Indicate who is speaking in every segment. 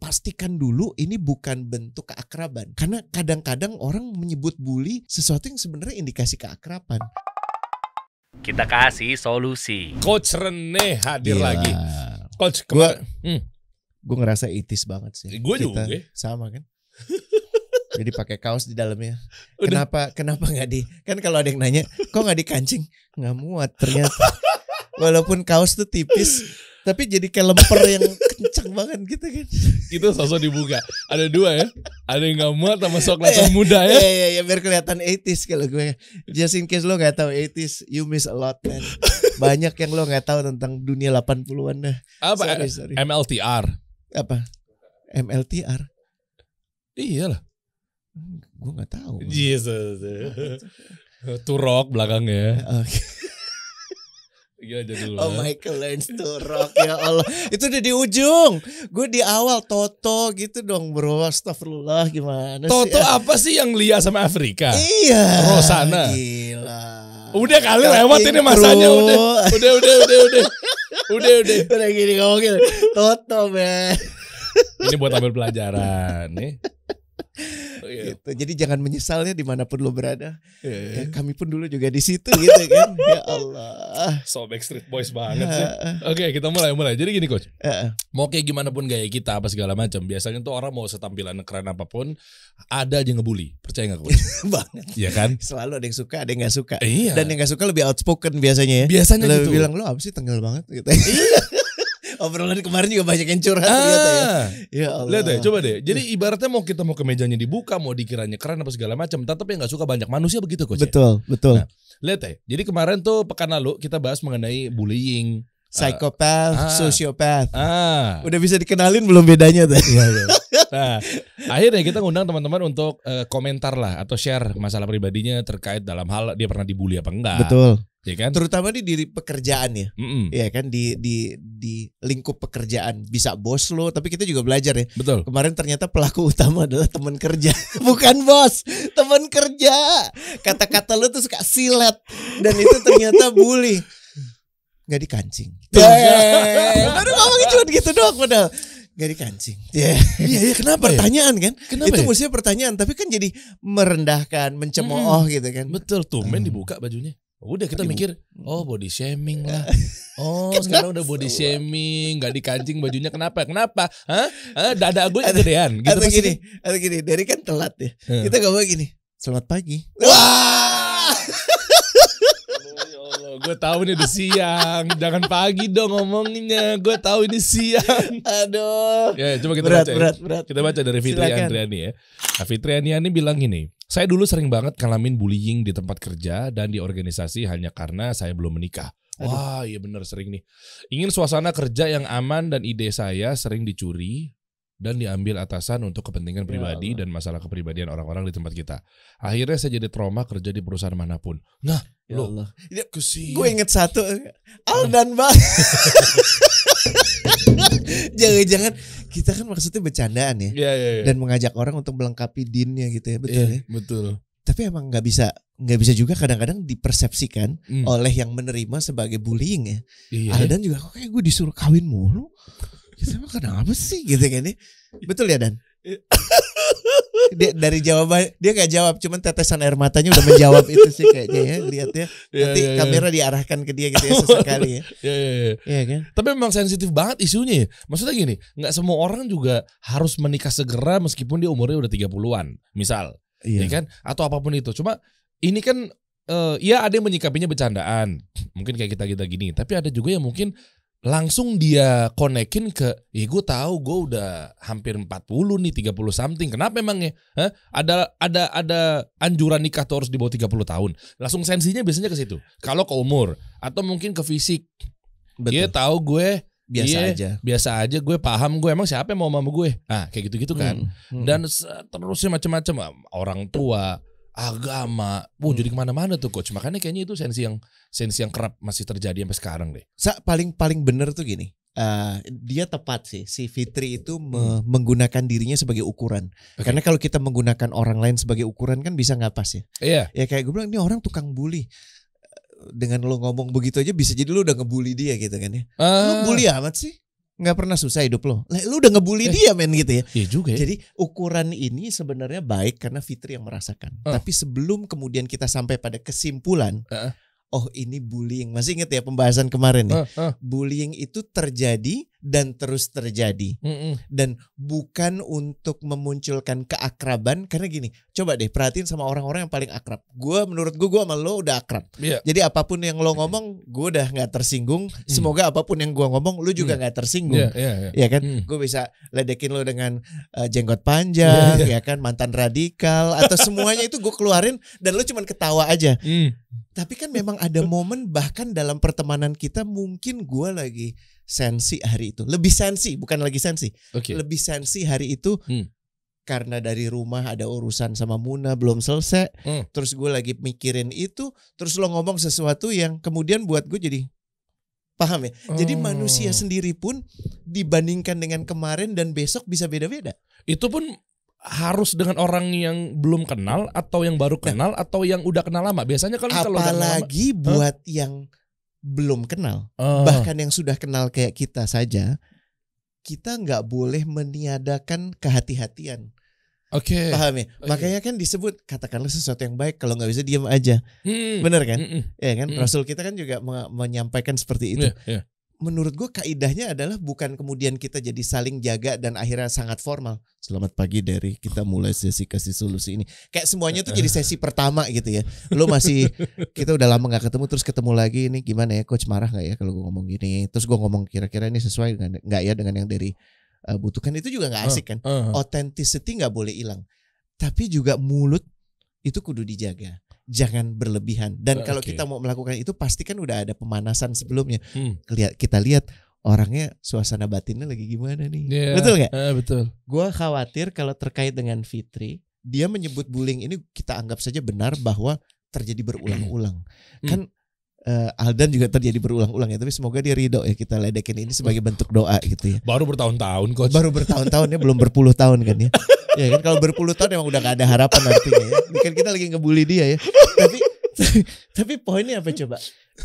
Speaker 1: pastikan dulu ini bukan bentuk keakraban. Karena kadang-kadang orang menyebut bully sesuatu yang sebenarnya indikasi keakraban.
Speaker 2: Kita kasih solusi.
Speaker 1: Coach Rene hadir Gila. lagi. Coach, gue hmm. ngerasa itis banget sih. Gue juga. Sama kan? Jadi pakai kaos di dalamnya. Udah. Kenapa kenapa nggak di? Kan kalau ada yang nanya, kok nggak di kancing Nggak muat ternyata. Walaupun kaos tuh tipis, tapi jadi kayak lemper yang kencang banget gitu kan
Speaker 2: itu sosok dibuka ada dua ya ada yang nggak muat sama sok iya, langsung muda ya
Speaker 1: ya ya biar kelihatan 80s kalau gue just in case lo nggak tahu 80s you miss a lot man banyak yang lo nggak tahu tentang dunia 80-an dah apa sorry, sorry.
Speaker 2: MLTR
Speaker 1: apa MLTR iya lah gue nggak tahu
Speaker 2: Jesus Turok belakangnya okay. Gila dulu. Oh Michael
Speaker 1: learns to rock ya Allah. Itu udah di ujung. Gue di awal Toto gitu dong bro. Astagfirullah gimana Toto sih? Toto apa
Speaker 2: sih yang Lia sama Afrika? Iya. Rosana. Gila. Udah kali Kaki lewat ini masanya bro. udah. Udah udah udah
Speaker 1: udah. udah udah. Udah gini ngomongin. Toto man. Ini buat ambil pelajaran nih. iya. gitu. Jadi jangan menyesalnya dimanapun lo berada. Yeah. Iya. Ya, kami pun dulu juga di situ gitu kan. ya Allah. So
Speaker 2: Backstreet Boys banget sih. Ya. Oke okay, kita mulai mulai. Jadi gini coach. Uh. Mau kayak gimana pun gaya kita apa segala macam. Biasanya tuh orang mau setampilan keren apapun ada aja ngebully. Percaya nggak coach? banget.
Speaker 1: Iya kan? Selalu ada yang suka ada yang gak suka. Iya. Dan yang gak suka lebih outspoken biasanya ya. Biasanya lebih gitu. bilang lo apa sih tenggel banget gitu. Iya. Obrolan kemarin juga banyak yang curhat ya. ah, lihat ya. Ya Allah. Lihat ya, coba deh. Jadi
Speaker 2: ibaratnya mau kita mau kemejanya dibuka, mau dikiranya keren apa segala macam, tetap yang nggak suka banyak
Speaker 1: manusia begitu coach. Ya? Betul, ya? betul. Nah,
Speaker 2: lihat ya. Jadi kemarin tuh pekan lalu kita bahas mengenai bullying, eh, Psikopat, uh, ah,
Speaker 1: Ah. Udah bisa dikenalin belum bedanya tuh. Iya, iya.
Speaker 2: Nah, akhirnya kita ngundang teman-teman untuk uh, komentar lah atau share masalah
Speaker 1: pribadinya terkait dalam hal dia pernah dibully apa enggak. Betul ya kan? Terutama di diri pekerjaan ya, mm -mm. ya kan di di di lingkup pekerjaan bisa bos lo, tapi kita juga belajar ya. Betul. Kemarin ternyata pelaku utama adalah teman kerja, bukan bos, teman kerja. Kata-kata lo tuh suka silat dan itu ternyata bully. Gak dikancing. Baru iya. ngomongin cuma gitu doang padahal gak dikancing. Iya, yeah. iya, ya, kenapa? Oh, iya. Pertanyaan ya? kan? Kenapa itu ya? mestinya pertanyaan, tapi kan jadi merendahkan, mencemooh hmm. gitu kan. Betul, tuh, men hmm. dibuka bajunya. Udah kita mikir, oh body shaming lah.
Speaker 2: Oh sekarang udah body shaming, nggak dikancing bajunya kenapa? Kenapa? Hah? Hah? Dada
Speaker 1: gue deh Gitu atau gini, atau gini, dari kan telat ya. Hmm. Kita ngomong gini, selamat pagi. Wah! Allah, gue tahu ini udah siang.
Speaker 2: Jangan pagi dong ngomongnya Gue tahu ini siang. Aduh. Ya, coba kita berat, baca. Ya. Berat, berat. Kita baca dari Fitri Silakan. Andriani ya. Nah, Fitri Andriani bilang gini, saya dulu sering banget ngalamin bullying di tempat kerja dan di organisasi hanya karena saya belum menikah. Aduh. Wah, iya bener sering nih. Ingin suasana kerja yang aman dan ide saya sering dicuri, dan diambil atasan untuk kepentingan ya pribadi ya dan masalah kepribadian orang-orang di tempat kita. Akhirnya saya jadi trauma kerja di perusahaan manapun.
Speaker 1: Nah, Ya Loh, Allah. Ya, gue inget satu Aldan bang Jangan-jangan kita kan maksudnya bercandaan ya, ya, ya, ya. dan mengajak orang untuk melengkapi dinnya gitu ya betul ya, ya? betul tapi emang nggak bisa nggak bisa juga kadang-kadang dipersepsikan hmm. oleh yang menerima sebagai bullying ya. Iya. Al dan juga kok kayak gue disuruh kawin mulu. Kita ya, mah kenapa sih gitu kan ya? Iya. Betul ya Dan? Iya dia, dari jawaban dia gak jawab cuman tetesan air matanya udah menjawab itu sih kayaknya ya lihatnya yeah, nanti yeah, iya. kamera diarahkan ke dia gitu ya sesekali ya yeah, yeah,
Speaker 2: yeah. kan tapi memang sensitif banget isunya ya. maksudnya gini nggak semua orang juga harus menikah segera meskipun dia umurnya udah 30-an misal yeah. ya iya kan atau apapun itu cuma ini kan uh, ya ada yang menyikapinya bercandaan mungkin kayak kita kita gini tapi ada juga yang mungkin langsung dia konekin ke ya gue tahu gue udah hampir 40 nih 30 something kenapa emangnya Hah? ada ada ada anjuran nikah tuh harus di bawah 30 tahun langsung sensinya biasanya ke situ kalau ke umur atau mungkin ke fisik Betul. dia tahu gue biasa dia, aja biasa aja gue paham gue emang siapa yang mau sama gue ah kayak gitu gitu kan hmm. Hmm. dan terusnya macam-macam orang tua agama. Wow, hmm. jadi kemana-mana tuh coach. Makanya kayaknya itu sensi yang sensi yang kerap masih terjadi sampai sekarang deh.
Speaker 1: Sa, paling paling bener tuh gini. Uh, dia tepat sih si Fitri itu me hmm. menggunakan dirinya sebagai ukuran. Okay. Karena kalau kita menggunakan orang lain sebagai ukuran kan bisa nggak pas ya. Iya. Yeah. Ya kayak gue bilang ini orang tukang bully eh, dengan lo ngomong begitu aja bisa jadi lo udah ngebully dia gitu kan ya. Uh. Lo bully amat sih nggak pernah susah hidup lo. Lah, lu udah ngebully eh, dia men gitu ya. Iya juga ya. Jadi ukuran ini sebenarnya baik karena Fitri yang merasakan. Uh. Tapi sebelum kemudian kita sampai pada kesimpulan, uh. oh ini bullying. Masih inget ya pembahasan kemarin nih. Uh, uh. Bullying itu terjadi dan terus terjadi mm -mm. dan bukan untuk memunculkan keakraban karena gini coba deh perhatiin sama orang-orang yang paling akrab gue menurut gue gue sama lo udah akrab yeah. jadi apapun yang lo ngomong gue udah nggak tersinggung mm. semoga apapun yang gue ngomong lo juga mm. nggak mm. tersinggung yeah, yeah, yeah. ya kan mm. gue bisa ledekin lo dengan uh, jenggot panjang yeah, yeah. ya kan mantan radikal atau semuanya itu gue keluarin dan lo cuman ketawa aja mm. tapi kan memang ada momen bahkan dalam pertemanan kita mungkin gue lagi sensi hari itu. Lebih sensi, bukan lagi sensi. Okay. Lebih sensi hari itu hmm. karena dari rumah ada urusan sama Muna belum selesai. Hmm. Terus gue lagi mikirin itu. Terus lo ngomong sesuatu yang kemudian buat gue jadi paham ya. Oh. Jadi manusia sendiri pun dibandingkan dengan kemarin dan besok bisa beda-beda. Itu pun harus dengan orang yang belum kenal atau yang baru nah. kenal nah,
Speaker 2: atau yang udah kenal lama. Biasanya kalau apalagi kalau udah kenal lama,
Speaker 1: buat huh? yang belum kenal, oh. bahkan yang sudah kenal kayak kita saja, kita nggak boleh meniadakan kehati-hatian. Oke. Okay. Paham ya? Okay. Oh, iya. Makanya kan disebut katakanlah sesuatu yang baik kalau nggak bisa diam aja. Hmm. Bener kan? Hmm. Ya kan? Hmm. Rasul kita kan juga menyampaikan seperti itu. Yeah, yeah menurut gue kaidahnya adalah bukan kemudian kita jadi saling jaga dan akhirnya sangat formal. Selamat pagi dari kita mulai sesi kasih solusi ini. Kayak semuanya tuh jadi sesi pertama gitu ya. Lo masih kita udah lama nggak ketemu terus ketemu lagi ini gimana ya coach marah nggak ya kalau gue ngomong gini. Terus gue ngomong kira-kira ini sesuai dengan nggak ya dengan yang dari uh, eh, butuhkan itu juga nggak ah, asik kan. Ah. Authenticity nggak boleh hilang. Tapi juga mulut itu kudu dijaga jangan berlebihan. Dan ah, kalau kita mau melakukan itu pasti kan udah ada pemanasan sebelumnya. Hmm. Kita lihat orangnya suasana batinnya lagi gimana nih. Yeah. Betul nggak? Uh, betul. Gua khawatir kalau terkait dengan Fitri, dia menyebut bullying ini kita anggap saja benar bahwa terjadi berulang-ulang. Hmm. Kan uh, Aldan juga terjadi berulang-ulang ya tapi semoga dia ridho ya kita ledekin ini sebagai bentuk doa gitu ya baru bertahun-tahun coach baru bertahun-tahun ya belum berpuluh tahun kan ya ya kan kalau berpuluh tahun emang udah gak ada harapan nantinya ya. Bukan kita lagi ngebully dia ya. Tapi tapi poinnya apa coba?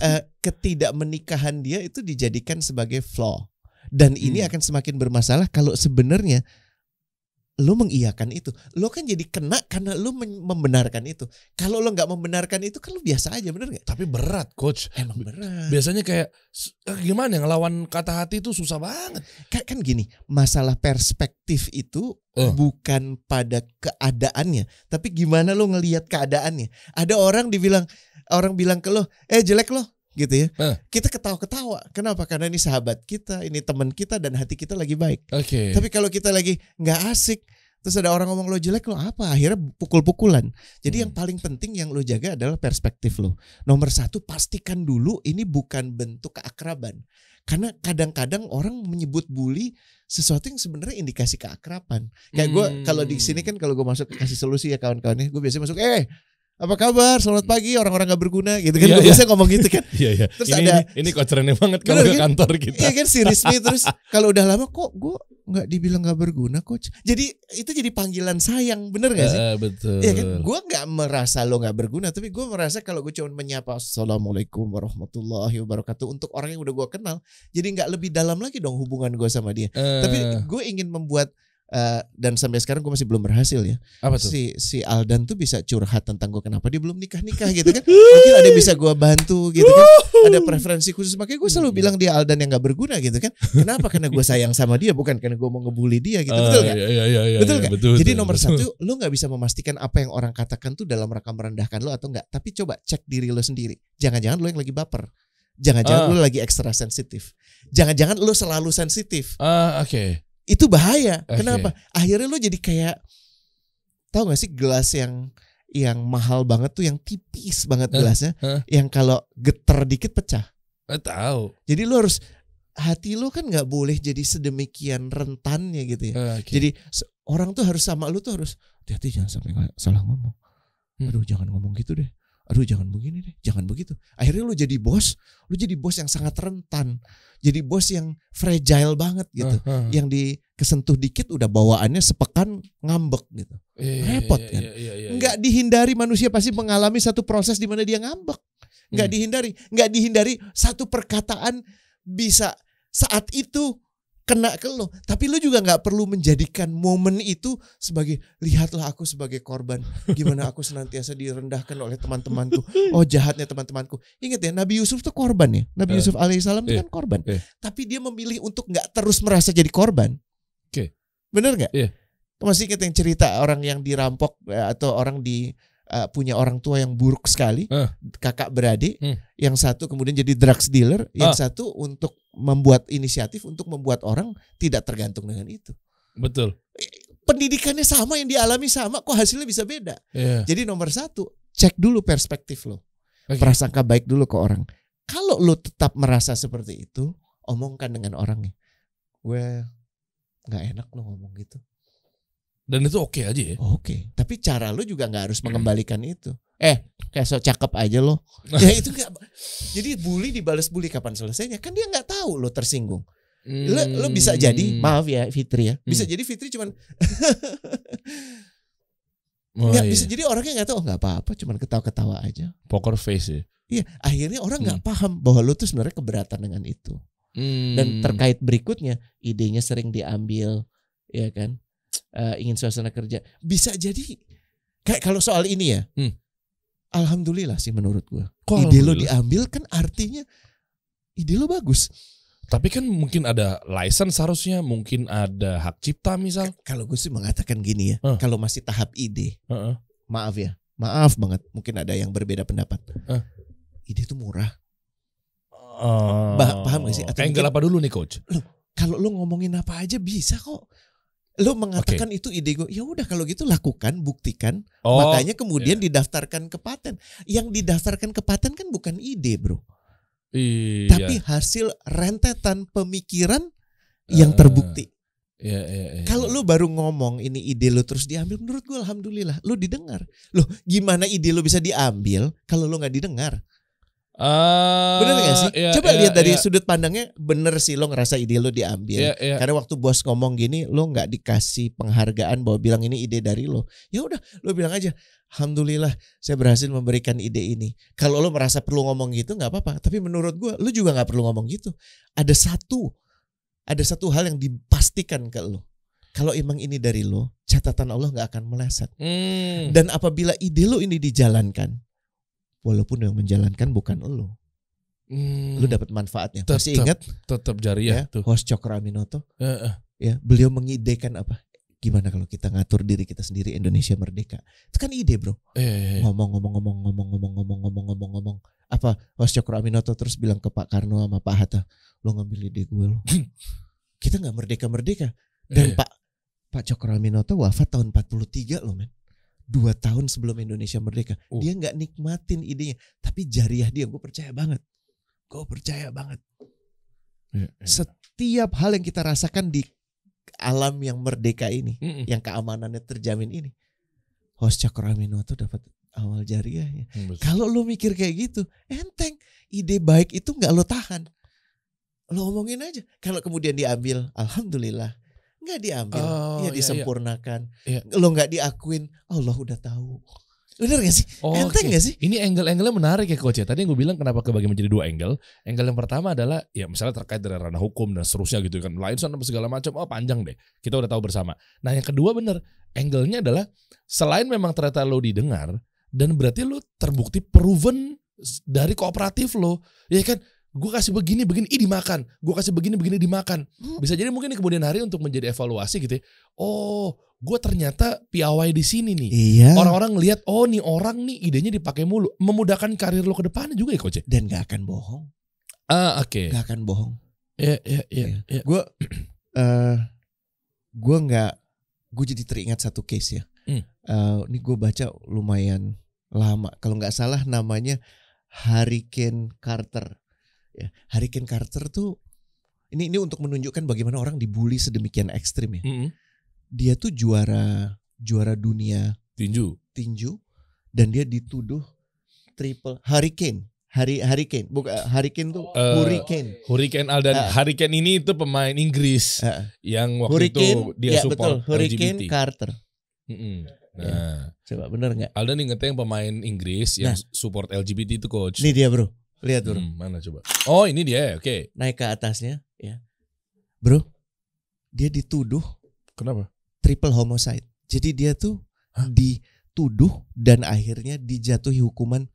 Speaker 1: Uh, ketidakmenikahan dia itu dijadikan sebagai flaw. Dan ini hmm. akan semakin bermasalah kalau sebenarnya lo mengiyakan itu. lo kan jadi kena karena lo membenarkan itu. Kalau lo nggak membenarkan itu kan lo biasa aja, bener gak Tapi berat, coach. Emang berat. Biasanya kayak eh, gimana ya ngelawan kata hati itu susah banget. kayak kan gini, masalah perspektif itu uh. bukan pada keadaannya, tapi gimana lo ngelihat keadaannya. Ada orang dibilang orang bilang ke lo, "Eh jelek lo." gitu ya. Uh. Kita ketawa-ketawa. Kenapa? Karena ini sahabat kita, ini teman kita dan hati kita lagi baik. Oke. Okay. Tapi kalau kita lagi nggak asik, terus ada orang ngomong lo jelek lo apa? Akhirnya pukul-pukulan. Jadi hmm. yang paling penting yang lo jaga adalah perspektif lo. Nomor satu pastikan dulu ini bukan bentuk keakraban. Karena kadang-kadang orang menyebut bully sesuatu yang sebenarnya indikasi keakraban. Kayak gue kalau di sini hmm. kan kalau gue masuk kasih solusi ya kawan-kawannya, gue biasanya masuk eh apa kabar selamat hmm. pagi orang-orang gak berguna gitu kan yeah, yeah. ngomong gitu kan yeah, yeah. terus ini, ada ini, ini kocerannya banget kalau ke kan? kantor kita iya kan si nih terus kalau udah lama kok gue nggak dibilang nggak berguna coach jadi itu jadi panggilan sayang bener gak sih uh, betul iya kan gue nggak merasa lo nggak berguna tapi gue merasa kalau gue cuma menyapa assalamualaikum warahmatullahi wabarakatuh untuk orang yang udah gue kenal jadi nggak lebih dalam lagi dong hubungan gue sama dia uh. tapi eh. gue ingin membuat uh, dan sampai sekarang gue masih belum berhasil ya. Apa tuh? Si si Aldan tuh bisa curhat tentang gue kenapa dia belum nikah nikah gitu kan? Mungkin ada yang bisa gue bantu gitu kan? Ada preferensi khusus makanya gue selalu iya. bilang dia Aldan yang gak berguna gitu kan? Kenapa? Karena gue sayang sama dia bukan karena gue mau ngebully dia gitu betul ah, nggak? Iya, iya, iya, iya, betul iya, Betul, Jadi nomor betul. satu lo nggak bisa memastikan apa yang orang katakan tuh dalam rangka merendahkan lo atau enggak. Tapi coba cek diri lo sendiri. Jangan-jangan lo yang lagi baper. Jangan-jangan uh. Ah. lo lagi ekstra sensitif. Jangan-jangan lo selalu sensitif. Ah, uh, oke. Okay itu bahaya. Okay. Kenapa? Akhirnya lo jadi kayak tahu gak sih gelas yang yang mahal banget tuh yang tipis banget huh? gelasnya, huh? yang kalau geter dikit pecah. Gak eh, tahu. Jadi lo harus hati lo kan nggak boleh jadi sedemikian rentannya gitu ya. Uh, eh, okay. Jadi orang tuh harus sama lo tuh harus hati-hati jangan sampai salah ngomong. Hmm. Aduh jangan ngomong gitu deh aduh jangan begini deh, jangan begitu. Akhirnya lu jadi bos, lu jadi bos yang sangat rentan, jadi bos yang fragile banget gitu, uh, uh. yang di kesentuh dikit udah bawaannya sepekan ngambek gitu, yeah, iya, repot yeah, kan. Yeah, yeah, yeah, nggak dihindari manusia pasti mengalami satu proses di mana dia ngambek, nggak hmm. dihindari, nggak dihindari satu perkataan bisa saat itu kena ke lo. Tapi lo juga nggak perlu menjadikan momen itu sebagai lihatlah aku sebagai korban. Gimana aku senantiasa direndahkan oleh teman-temanku. Oh jahatnya teman-temanku. Ingat ya Nabi Yusuf tuh korban ya. Nabi uh, Yusuf alaihissalam itu eh, kan korban. Yeah. Tapi dia memilih untuk nggak terus merasa jadi korban. Oke. Okay. Bener nggak? Yeah. Masih ingat yang cerita orang yang dirampok eh, atau orang di uh, punya orang tua yang buruk sekali, uh. kakak beradik, hmm. yang satu kemudian jadi drugs dealer, uh. yang eh. satu untuk membuat inisiatif untuk membuat orang tidak tergantung dengan itu. Betul. Pendidikannya sama yang dialami sama, kok hasilnya bisa beda. Yeah. Jadi nomor satu, cek dulu perspektif lo, okay. prasangka baik dulu ke orang. Kalau lo tetap merasa seperti itu, omongkan dengan orangnya. Well, nggak enak lo ngomong gitu. Dan itu oke okay aja ya. Oke. Okay. Tapi cara lu juga nggak harus hmm. mengembalikan itu. Eh, kayak so cakep aja lo. ya itu gak, jadi bully dibalas bully kapan selesainya? Kan dia nggak tahu lo tersinggung. Hmm. Lo, lo bisa hmm. jadi, maaf ya Fitri ya. Bisa hmm. jadi Fitri cuman
Speaker 2: Oh, gak, iya. bisa jadi orangnya nggak tahu oh, nggak oh, apa-apa
Speaker 1: cuman ketawa-ketawa aja poker face ya iya akhirnya orang nggak hmm. paham bahwa lo tuh sebenarnya keberatan dengan itu hmm. dan terkait berikutnya idenya sering diambil ya kan uh, ingin suasana kerja. Bisa jadi kayak kalau soal ini ya. Hmm. Alhamdulillah sih menurut gua. Kok ide lo diambil kan artinya ide lo bagus. Tapi kan mungkin ada license harusnya, mungkin ada hak cipta misal. K kalau gue sih mengatakan gini ya, uh. kalau masih tahap ide, uh -uh. maaf ya, maaf banget, mungkin ada yang berbeda pendapat. Uh. Ide itu murah. Uh, paham gak sih? Atau angle mungkin, apa dulu nih coach? kalau lo ngomongin apa aja bisa kok lo mengatakan okay. itu ide gue. Ya udah kalau gitu lakukan, buktikan. Oh, Makanya kemudian yeah. didaftarkan ke paten. Yang didaftarkan ke paten kan bukan ide, Bro. I, iya. Tapi hasil rentetan pemikiran uh, yang terbukti. yeah, yeah, yeah, iya. Kalau lu baru ngomong ini ide lo terus diambil, menurut gue alhamdulillah lo didengar. lo gimana ide lo bisa diambil kalau lo nggak didengar? Uh, bener gak sih? Yeah, Coba yeah, lihat dari yeah. sudut pandangnya bener sih lo ngerasa ide lo diambil. Yeah, yeah. Karena waktu bos ngomong gini lo nggak dikasih penghargaan bahwa bilang ini ide dari lo. Ya udah lo bilang aja Alhamdulillah saya berhasil memberikan ide ini. Kalau lo merasa perlu ngomong gitu nggak apa-apa. Tapi menurut gue lo juga nggak perlu ngomong gitu. Ada satu ada satu hal yang dipastikan ke lo. Kalau emang ini dari lo, catatan Allah nggak akan meleset. Mm. Dan apabila ide lo ini dijalankan, walaupun yang menjalankan bukan lo. Hmm. Lu dapat manfaatnya. Tetap, Masih ingat? Tetap jariah ya, tuh. Host Cokra Minoto. Uh, uh. Ya, beliau mengidekan apa? Gimana kalau kita ngatur diri kita sendiri Indonesia merdeka? Itu kan ide, Bro. Eh, eh, eh. ngomong ngomong ngomong ngomong ngomong ngomong ngomong ngomong ngomong apa Host Cokro Aminoto terus bilang ke Pak Karno sama Pak Hatta, "Lo ngambil ide gue lo." kita nggak merdeka-merdeka. Dan eh. Pak Pak Cokro Aminoto wafat tahun 43 lo men dua tahun sebelum Indonesia merdeka. Uh. Dia nggak nikmatin idenya, tapi jariah dia, gue percaya banget. Gue percaya banget. Ya, ya. Setiap hal yang kita rasakan di alam yang merdeka ini, mm -mm. yang keamanannya terjamin ini, host Cakraminu itu dapat awal jariahnya. Mm, Kalau lo mikir kayak gitu, enteng. Ide baik itu nggak lo tahan. Lo omongin aja. Kalau kemudian diambil, alhamdulillah nggak diambil, oh, ya iya, iya. disempurnakan. Iya, iya. Lo nggak diakuin, Allah udah tahu. Bener gak sih? Oh, Enteng okay. gak sih?
Speaker 2: Ini angle-angle menarik ya coach ya. Tadi yang gue bilang kenapa kebagi menjadi dua angle. Angle yang pertama adalah ya misalnya terkait dengan ranah hukum dan seterusnya gitu kan. Lain soal segala macam. Oh panjang deh. Kita udah tahu bersama. Nah yang kedua bener. Angle-nya adalah selain memang ternyata lo didengar. Dan berarti lo terbukti proven dari kooperatif lo. Ya kan? gue kasih begini begini ih dimakan gue kasih begini begini dimakan hmm. bisa jadi mungkin di kemudian hari untuk menjadi evaluasi gitu ya oh gue ternyata piawai di sini nih iya. orang-orang lihat oh nih orang nih idenya dipakai mulu memudahkan karir lo ke depannya juga ya coach ya? dan gak akan bohong
Speaker 1: ah oke okay. gak akan bohong ya ya ya gue iya. ya. gue eh, nggak gue jadi teringat satu case ya hmm. uh, ini gue baca lumayan lama kalau nggak salah namanya Hurricane Carter Ya. Hurricane Carter tuh ini ini untuk menunjukkan bagaimana orang dibully sedemikian ekstrim ya. Mm -hmm. Dia tuh juara juara dunia tinju tinju dan dia dituduh triple hurricane Hari Hurricane, bukan Hurricane tuh uh, Hurricane. Hurricane Al dan uh,
Speaker 2: Hurricane ini itu pemain Inggris uh, yang waktu hurricane, itu dia ya, support betul, Hurricane LGBT.
Speaker 1: Carter. Mm -hmm. Nah, coba bener nggak?
Speaker 2: Aldan ingetnya yang pemain Inggris yang nah, support LGBT itu coach. Ini dia bro. Lihat dulu. Hmm, mana coba? Oh ini dia, oke. Okay. Naik ke
Speaker 1: atasnya, ya. Bro, dia dituduh. Kenapa? Triple homicide. Jadi dia tuh Hah? dituduh dan akhirnya dijatuhi hukuman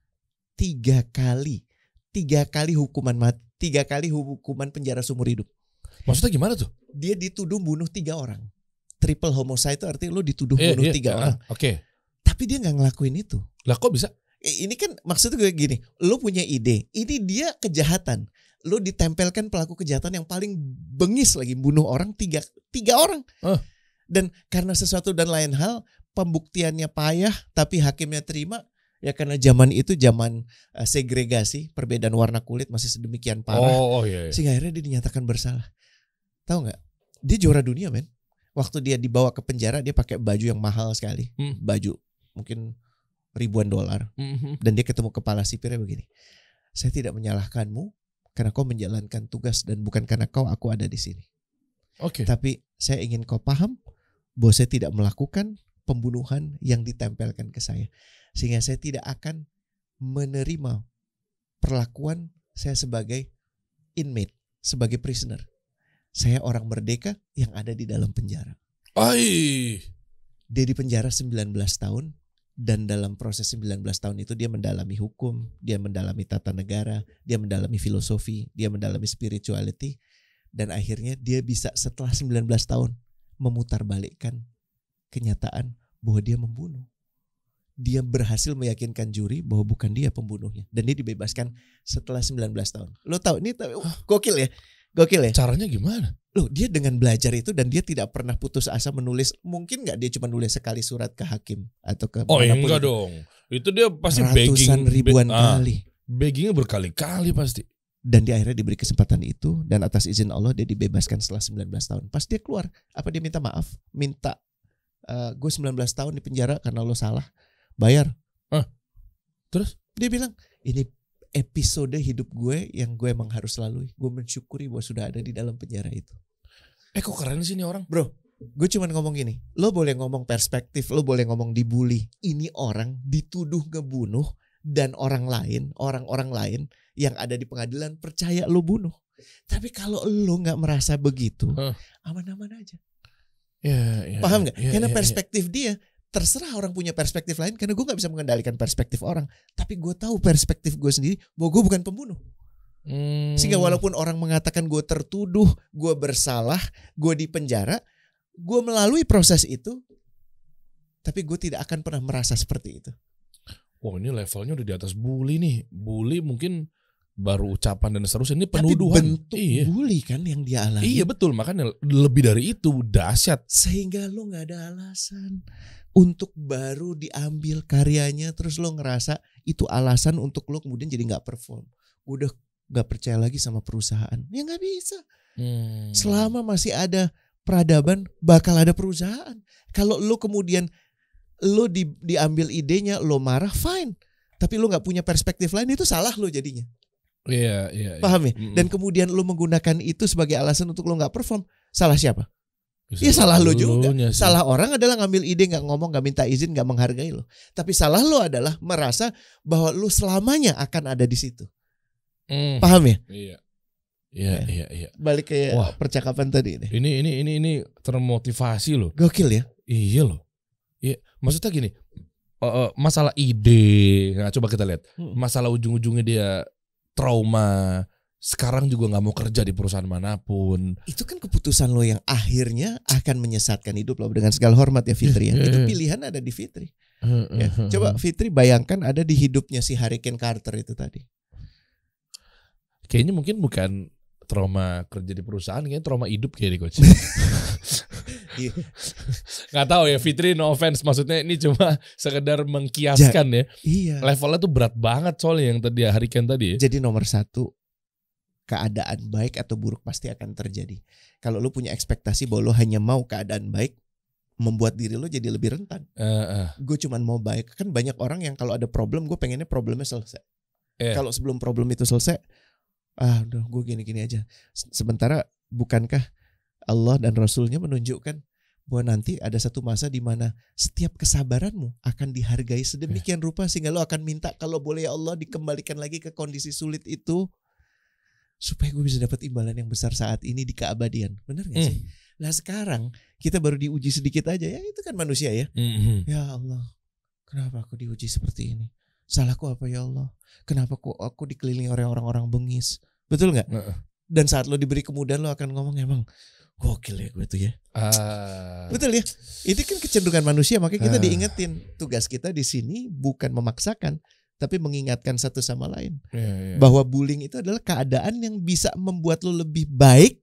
Speaker 1: tiga kali, tiga kali hukuman mati, tiga kali hukuman penjara seumur hidup. Maksudnya gimana tuh? Dia dituduh bunuh tiga orang. Triple homicide itu artinya lo dituduh eh, bunuh iya, tiga ah, orang. Oke. Okay. Tapi dia nggak ngelakuin itu. Lah kok bisa? ini kan maksud gue gini, lu punya ide, ini dia kejahatan. Lu ditempelkan pelaku kejahatan yang paling bengis lagi bunuh orang tiga tiga orang. Uh. Dan karena sesuatu dan lain hal, pembuktiannya payah tapi hakimnya terima ya karena zaman itu zaman uh, segregasi, perbedaan warna kulit masih sedemikian parah. Oh, oh iya, iya. Sehingga akhirnya dia dinyatakan bersalah. Tahu nggak? Dia juara dunia, men. Waktu dia dibawa ke penjara dia pakai baju yang mahal sekali. Hmm. Baju mungkin ribuan dolar mm-hmm. dan dia ketemu kepala sipirnya begini saya tidak menyalahkanmu karena kau menjalankan tugas dan bukan karena kau aku ada di sini oke okay. tapi saya ingin kau paham bahwa saya tidak melakukan pembunuhan yang ditempelkan ke saya sehingga saya tidak akan menerima perlakuan saya sebagai inmate sebagai prisoner saya orang merdeka yang ada di dalam penjara. Ay, Dia di penjara 19 tahun dan dalam proses 19 tahun itu dia mendalami hukum, dia mendalami tata negara, dia mendalami filosofi, dia mendalami spirituality dan akhirnya dia bisa setelah 19 tahun memutarbalikkan kenyataan bahwa dia membunuh. Dia berhasil meyakinkan juri bahwa bukan dia pembunuhnya dan dia dibebaskan setelah 19 tahun. Lo tahu ini tahu, gokil ya. Gokil ya? Caranya gimana? Loh dia dengan belajar itu dan dia tidak pernah putus asa menulis. Mungkin nggak dia cuma nulis sekali surat ke hakim atau ke Oh iya enggak itu. dong.
Speaker 2: Itu dia pasti Ratusan begging. ribuan be ah, kali.
Speaker 1: Ah, beggingnya berkali-kali pasti. Dan di akhirnya diberi kesempatan itu dan atas izin Allah dia dibebaskan setelah 19 tahun. Pas dia keluar, apa dia minta maaf? Minta uh, gue 19 tahun di penjara karena lo salah. Bayar. Ah, terus? Dia bilang ini episode hidup gue yang gue emang harus lalui. Gue mensyukuri bahwa sudah ada di dalam penjara itu. Eh kok keren sih ini orang? Bro, gue cuman ngomong gini. Lo boleh ngomong perspektif, lo boleh ngomong dibully. Ini orang dituduh ngebunuh dan orang lain, orang-orang lain yang ada di pengadilan percaya lo bunuh. Tapi kalau lo gak merasa begitu, aman-aman huh. aja. Yeah, yeah, Paham gak? Yeah, Karena yeah, ya. perspektif yeah. dia, terserah orang punya perspektif lain karena gue nggak bisa mengendalikan perspektif orang tapi gue tahu perspektif gue sendiri bahwa gue bukan pembunuh hmm. sehingga walaupun orang mengatakan gue tertuduh gue bersalah gue dipenjara gue melalui proses itu tapi gue tidak akan pernah merasa seperti itu
Speaker 2: wah wow, ini levelnya udah di atas bully nih bully mungkin baru ucapan dan seterusnya ini penuduhan Tapi bentuk iya.
Speaker 1: bully kan yang dia
Speaker 2: alami iya betul makanya lebih dari itu dahsyat
Speaker 1: sehingga lo nggak ada alasan untuk baru diambil karyanya terus lo ngerasa itu alasan untuk lo kemudian jadi nggak perform udah nggak percaya lagi sama perusahaan ya nggak bisa hmm. selama masih ada peradaban bakal ada perusahaan. Kalau lo kemudian lo di, diambil idenya, lo marah fine. Tapi lo nggak punya perspektif lain itu salah lo jadinya.
Speaker 2: Iya, iya, iya. Paham ya? Dan
Speaker 1: kemudian lu menggunakan itu sebagai alasan untuk lu nggak perform, salah siapa?
Speaker 2: Iya salah lo juga. Sih. Salah orang
Speaker 1: adalah ngambil ide nggak ngomong nggak minta izin nggak menghargai lo. Tapi salah lo adalah merasa bahwa lo selamanya akan ada di situ. Mm. Paham ya? Iya. iya.
Speaker 2: Iya, iya, iya. Balik ke Wah. percakapan tadi ini. Ini ini ini ini termotivasi lo. Gokil ya? Iya lo. Iya, maksudnya gini. Uh, uh, masalah ide, nah coba kita lihat. Hmm. Masalah ujung-ujungnya dia trauma sekarang juga nggak mau kerja di
Speaker 1: perusahaan manapun. Itu kan keputusan lo yang akhirnya akan menyesatkan hidup lo dengan segala hormat ya Fitri ya. Itu eh, eh. pilihan ada di Fitri. Eh, ya. Coba Fitri bayangkan ada di hidupnya si Hurricane Carter itu tadi.
Speaker 2: Kayaknya mungkin bukan trauma kerja di perusahaan, kayaknya trauma hidup kayak di coach. Iya. nggak tahu ya Fitri no offense maksudnya ini cuma sekedar mengkiaskan ja, ya. Iya. Levelnya tuh berat
Speaker 1: banget soalnya yang tadi ya, hari Ken tadi. Ya. Jadi nomor satu keadaan baik atau buruk pasti akan terjadi. Kalau lu punya ekspektasi bahwa lu hanya mau keadaan baik, membuat diri lo jadi lebih rentan. Uh, uh. Gue cuman mau baik. Kan banyak orang yang kalau ada problem, gue pengennya problemnya selesai. Yeah. Kalau sebelum problem itu selesai, ah udah gue gini-gini aja. Sementara bukankah Allah dan Rasulnya menunjukkan bahwa nanti ada satu masa di mana setiap kesabaranmu akan dihargai sedemikian ya. rupa sehingga lo akan minta kalau boleh ya Allah dikembalikan lagi ke kondisi sulit itu supaya gue bisa dapat imbalan yang besar saat ini di keabadian. Benar gak sih? Nah sekarang kita baru diuji sedikit aja ya itu kan manusia ya. Mm -hmm. Ya Allah, kenapa aku diuji seperti ini? Salahku apa ya Allah? Kenapa aku aku dikelilingi orang-orang orang bengis? Betul nggak? Mm. Dan saat lo diberi kemudahan lo akan ngomong emang Gokil ya gue tuh ya. Uh, Betul ya. Ini kan kecenderungan manusia, makanya kita uh, diingetin tugas kita di sini bukan memaksakan, tapi mengingatkan satu sama lain yeah, yeah. bahwa bullying itu adalah keadaan yang bisa membuat lo lebih baik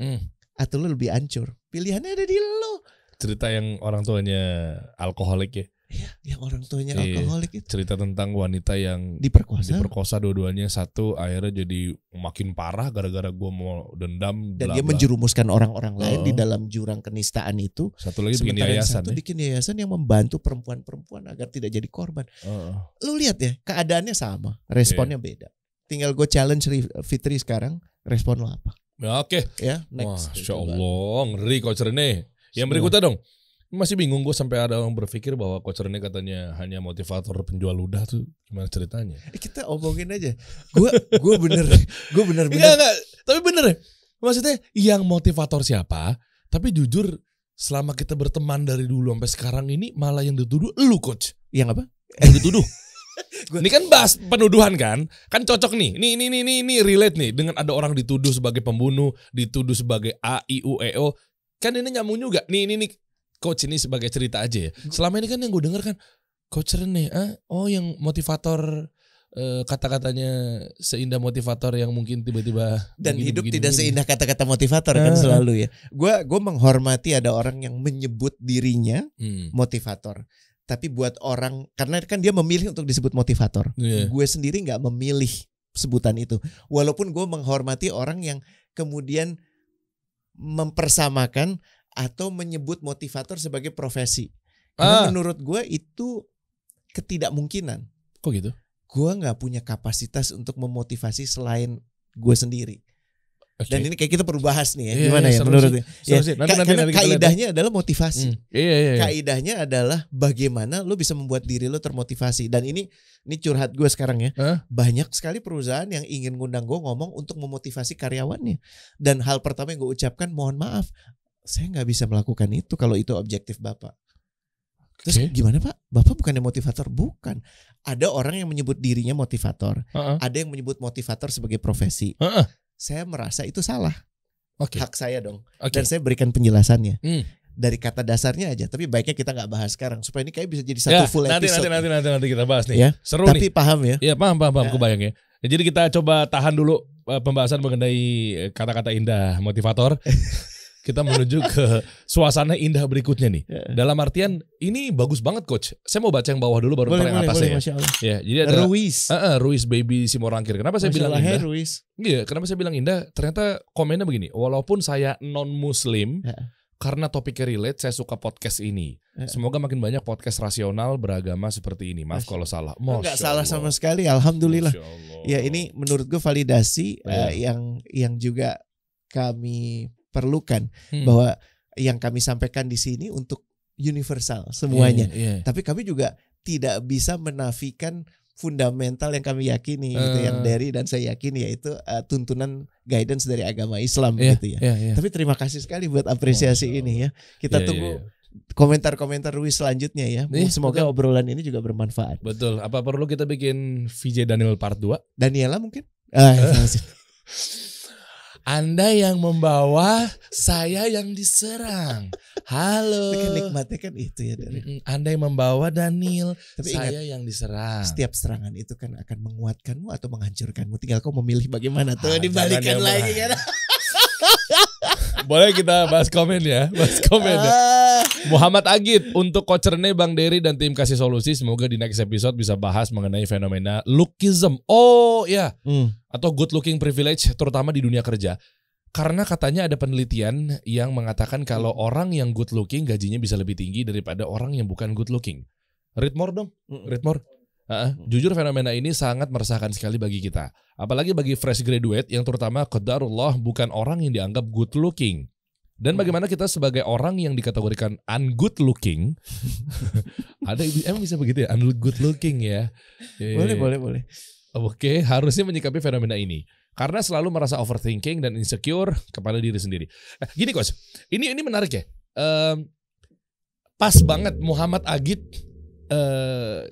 Speaker 1: mm. atau lo lebih hancur. Pilihannya ada di lo. Cerita
Speaker 2: yang orang tuanya alkoholik ya. Ya, yang orang tuanya iya, alkoholik itu. Cerita tentang wanita yang diperkosa. Diperkosa dua-duanya satu akhirnya jadi makin parah gara-gara gue
Speaker 1: mau dendam. Dan dia menjerumuskan orang-orang lain oh. di dalam jurang kenistaan itu. Satu lagi bikin yayasan. Satu ya? bikin yayasan yang membantu perempuan-perempuan agar tidak jadi korban. Oh. Lu lihat ya keadaannya sama, responnya iya. beda. Tinggal gue challenge Fitri sekarang, respon lo apa?
Speaker 2: Ya, oke. Okay. Ya, next. Masya Allah, ngeri Yang berikutnya dong, masih bingung gue sampai ada orang berpikir bahwa Coach Rene katanya hanya motivator penjual ludah tuh gimana ceritanya? Eh, kita omongin
Speaker 1: aja. Gue gue bener gue bener bener. Enggak, Tapi
Speaker 2: bener ya. Maksudnya yang motivator siapa? Tapi jujur selama kita berteman dari dulu sampai sekarang ini malah yang dituduh lu coach. Yang apa? Yang dituduh. gua... Ini kan bahas penuduhan kan, kan cocok nih. Ini ini ini ini, relate nih dengan ada orang dituduh sebagai pembunuh, dituduh sebagai A I U E O. Kan ini nyamun juga. Nih ini nih coach ini sebagai cerita aja ya. Selama ini kan yang gue denger kan coach Rene, ah, oh yang motivator
Speaker 1: eh, kata-katanya seindah motivator yang mungkin tiba-tiba dan begini, hidup begini, tidak begini. seindah kata-kata motivator kan ah. selalu ya. gue gue menghormati ada orang yang menyebut dirinya hmm. motivator. Tapi buat orang karena kan dia memilih untuk disebut motivator. Yeah. Gue sendiri nggak memilih sebutan itu. Walaupun gue menghormati orang yang kemudian mempersamakan atau menyebut motivator sebagai profesi. Karena ah. menurut gue itu ketidakmungkinan. Kok gitu? Gue nggak punya kapasitas untuk memotivasi selain gue sendiri. Okay. Dan ini kayak kita perlu bahas nih ya, yeah, gimana yeah, ya menurutnya? Ya. Ka karena ya. kaidahnya adalah motivasi. Hmm. Yeah, yeah, yeah. Kaidahnya adalah bagaimana lo bisa membuat diri lo termotivasi. Dan ini ini curhat gue sekarang ya. Huh? Banyak sekali perusahaan yang ingin ngundang gue ngomong untuk memotivasi karyawannya. Dan hal pertama yang gue ucapkan, mohon maaf, saya nggak bisa melakukan itu kalau itu objektif bapak. Terus gimana Pak? Bapak bukannya motivator? Bukan. Ada orang yang menyebut dirinya motivator, uh -uh. ada yang menyebut motivator sebagai profesi. Uh -uh. Saya merasa itu salah. Okay. Hak saya dong. Okay. Dan saya berikan penjelasannya. Hmm. Dari kata dasarnya aja, tapi baiknya kita nggak bahas sekarang supaya ini kayak bisa jadi satu ya, full nanti, episode. Nanti nanti nanti nanti kita bahas nih. Ya? Seru tapi nih.
Speaker 2: paham ya? Iya, paham paham paham, ya. kebayang ya. Jadi kita coba tahan dulu eh, pembahasan mengenai eh, kata-kata indah motivator. kita menuju ke suasana indah berikutnya nih. Yeah. Dalam artian ini bagus banget coach. Saya mau baca yang bawah dulu baru boleh, yang atasnya. Boleh, ya. ya, jadi ada Ruiz. Uh, uh, Ruiz baby Simorangkir. Kenapa Masya saya bilang indah? Ruiz. Iya, kenapa saya bilang indah? Ternyata komennya begini, walaupun saya non muslim, yeah karena topiknya relate, saya suka podcast ini. Ya. Semoga makin banyak podcast rasional beragama seperti ini. Maaf Masya. kalau salah. Masya Enggak salah
Speaker 1: sama sekali, alhamdulillah. Ya ini menurut gue validasi eh, ya. uh, yang yang juga kami perlukan hmm. bahwa yang kami sampaikan di sini untuk universal semuanya. Yeah, yeah. Tapi kami juga tidak bisa menafikan fundamental yang kami yakini uh, gitu yang eh. dari dan saya yakini yaitu uh, tuntunan guidance dari agama Islam yeah, gitu ya. Yeah, yeah. Tapi terima kasih sekali buat apresiasi oh, ini ya. Kita yeah, tunggu yeah, yeah iya. komentar-komentar Rui selanjutnya ya. Eh, Semoga betul. obrolan ini juga bermanfaat.
Speaker 2: Betul. Apa perlu kita bikin VJ Daniel part 2?
Speaker 1: Daniela mungkin? Ah, iya,
Speaker 2: Anda yang membawa, saya yang diserang. Halo. Tapi kan nikmatnya kan
Speaker 1: itu ya. Dari. Anda yang membawa Daniel, Tapi saya ingat, yang diserang. Setiap serangan itu kan akan menguatkanmu atau menghancurkanmu. Tinggal kau memilih bagaimana tuh. Ah, Dibalikan lagi kan. Boleh kita bahas komen ya, bahas komen ya. Ah.
Speaker 2: Muhammad Agit untuk coachernya Bang Dery dan tim kasih solusi semoga di next episode bisa bahas mengenai fenomena lookism. Oh ya. Hmm. Atau good looking privilege terutama di dunia kerja. Karena katanya ada penelitian yang mengatakan kalau orang yang good looking gajinya bisa lebih tinggi daripada orang yang bukan good looking. Read more dong, hmm. read more. Uh, Jujur fenomena ini sangat meresahkan sekali bagi kita. Apalagi bagi fresh graduate yang terutama kedarullah bukan orang yang dianggap good looking. Dan hmm. bagaimana kita sebagai orang yang dikategorikan ungood looking, ada emang bisa begitu ya, ungood looking ya? Iya, iya, boleh, iya. boleh, boleh. Oke, okay, harusnya menyikapi fenomena ini karena selalu merasa overthinking dan insecure kepada diri sendiri. Eh, gini coach, ini ini menarik ya. Um, pas banget Muhammad Agit uh,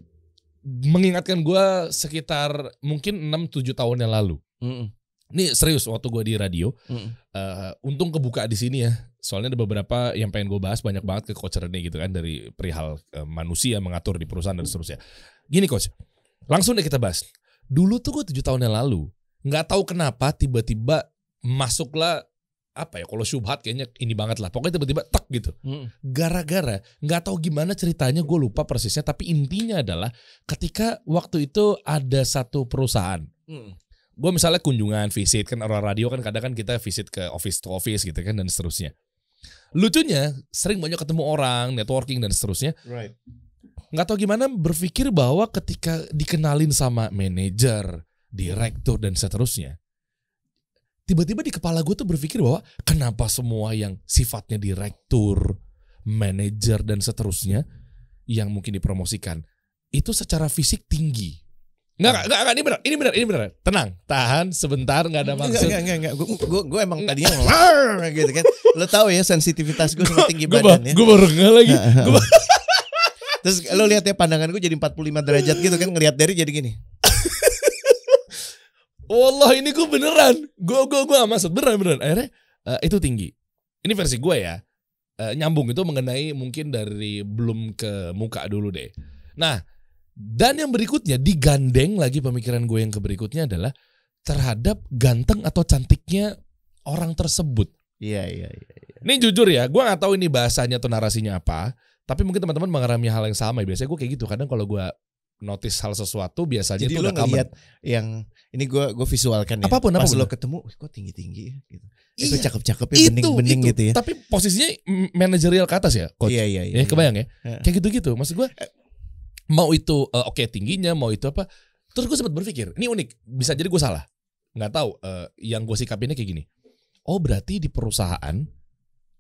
Speaker 2: mengingatkan gue sekitar mungkin 6-7 tahun yang lalu. Mm -mm. Ini serius waktu gue di radio. Mm -mm. Uh, untung kebuka di sini ya. Soalnya ada beberapa yang pengen gue bahas banyak banget ke coach Rene gitu kan dari perihal uh, manusia mengatur di perusahaan dan seterusnya. Gini coach, langsung deh kita bahas. Dulu tuh gue tujuh tahun yang lalu Gak tahu kenapa tiba-tiba masuklah apa ya kalau syubhat kayaknya ini banget lah pokoknya tiba-tiba tak gitu hmm. gara-gara nggak tahu gimana ceritanya gue lupa persisnya tapi intinya adalah ketika waktu itu ada satu perusahaan hmm. gue misalnya kunjungan visit kan orang radio kan kadang kan kita visit ke office to office gitu kan dan seterusnya lucunya sering banyak ketemu orang networking dan seterusnya right. nggak tahu gimana berpikir bahwa ketika dikenalin sama manajer direktur dan seterusnya tiba-tiba di kepala gue tuh berpikir bahwa kenapa semua yang sifatnya direktur, manajer dan seterusnya yang mungkin dipromosikan itu secara fisik tinggi. Enggak, enggak, enggak, ini benar, ini benar, ini benar. Tenang, tahan sebentar, enggak ada maksud. Enggak, enggak, enggak, gua, Gue, gue emang
Speaker 1: tadinya ngelar gitu kan. Lo tau ya sensitivitas gue sama tinggi badan ya. Gue baru enggak lagi. Terus lo lihat ya pandangan gue jadi 45 derajat gitu kan ngelihat dari jadi gini. Wallah oh, ini gue beneran. Gue gue gue gak maksud beneran
Speaker 2: beneran. Akhirnya uh, itu tinggi. Ini versi gue ya. Uh, nyambung itu mengenai mungkin dari belum ke muka dulu deh. Nah, dan yang berikutnya digandeng lagi pemikiran gue yang ke berikutnya adalah terhadap ganteng atau cantiknya orang tersebut. Iya, iya, iya. iya. Ini jujur ya, gue gak tahu ini bahasanya atau narasinya apa. Tapi mungkin teman-teman mengalami hal yang sama. Ya. Biasanya gue kayak gitu. Kadang kalau gue notice hal sesuatu biasanya Jadi itu udah lihat
Speaker 1: yang ini gue gue visualkan ya. Apapun, Pas lo ketemu, kok tinggi tinggi ya? gitu. Iya, itu cakep cakep ya, bening bening gitu ya. Tapi posisinya manajerial ke atas ya, coach. Iya iya iya. Ya, iya. kebayang ya. Iya.
Speaker 2: Kayak gitu gitu. Maksud gue eh. mau itu uh, oke okay, tingginya, mau itu apa. Terus gue sempat berpikir, ini unik, bisa jadi gue salah. Nggak tahu uh, yang gue sikapinnya kayak gini. Oh berarti di perusahaan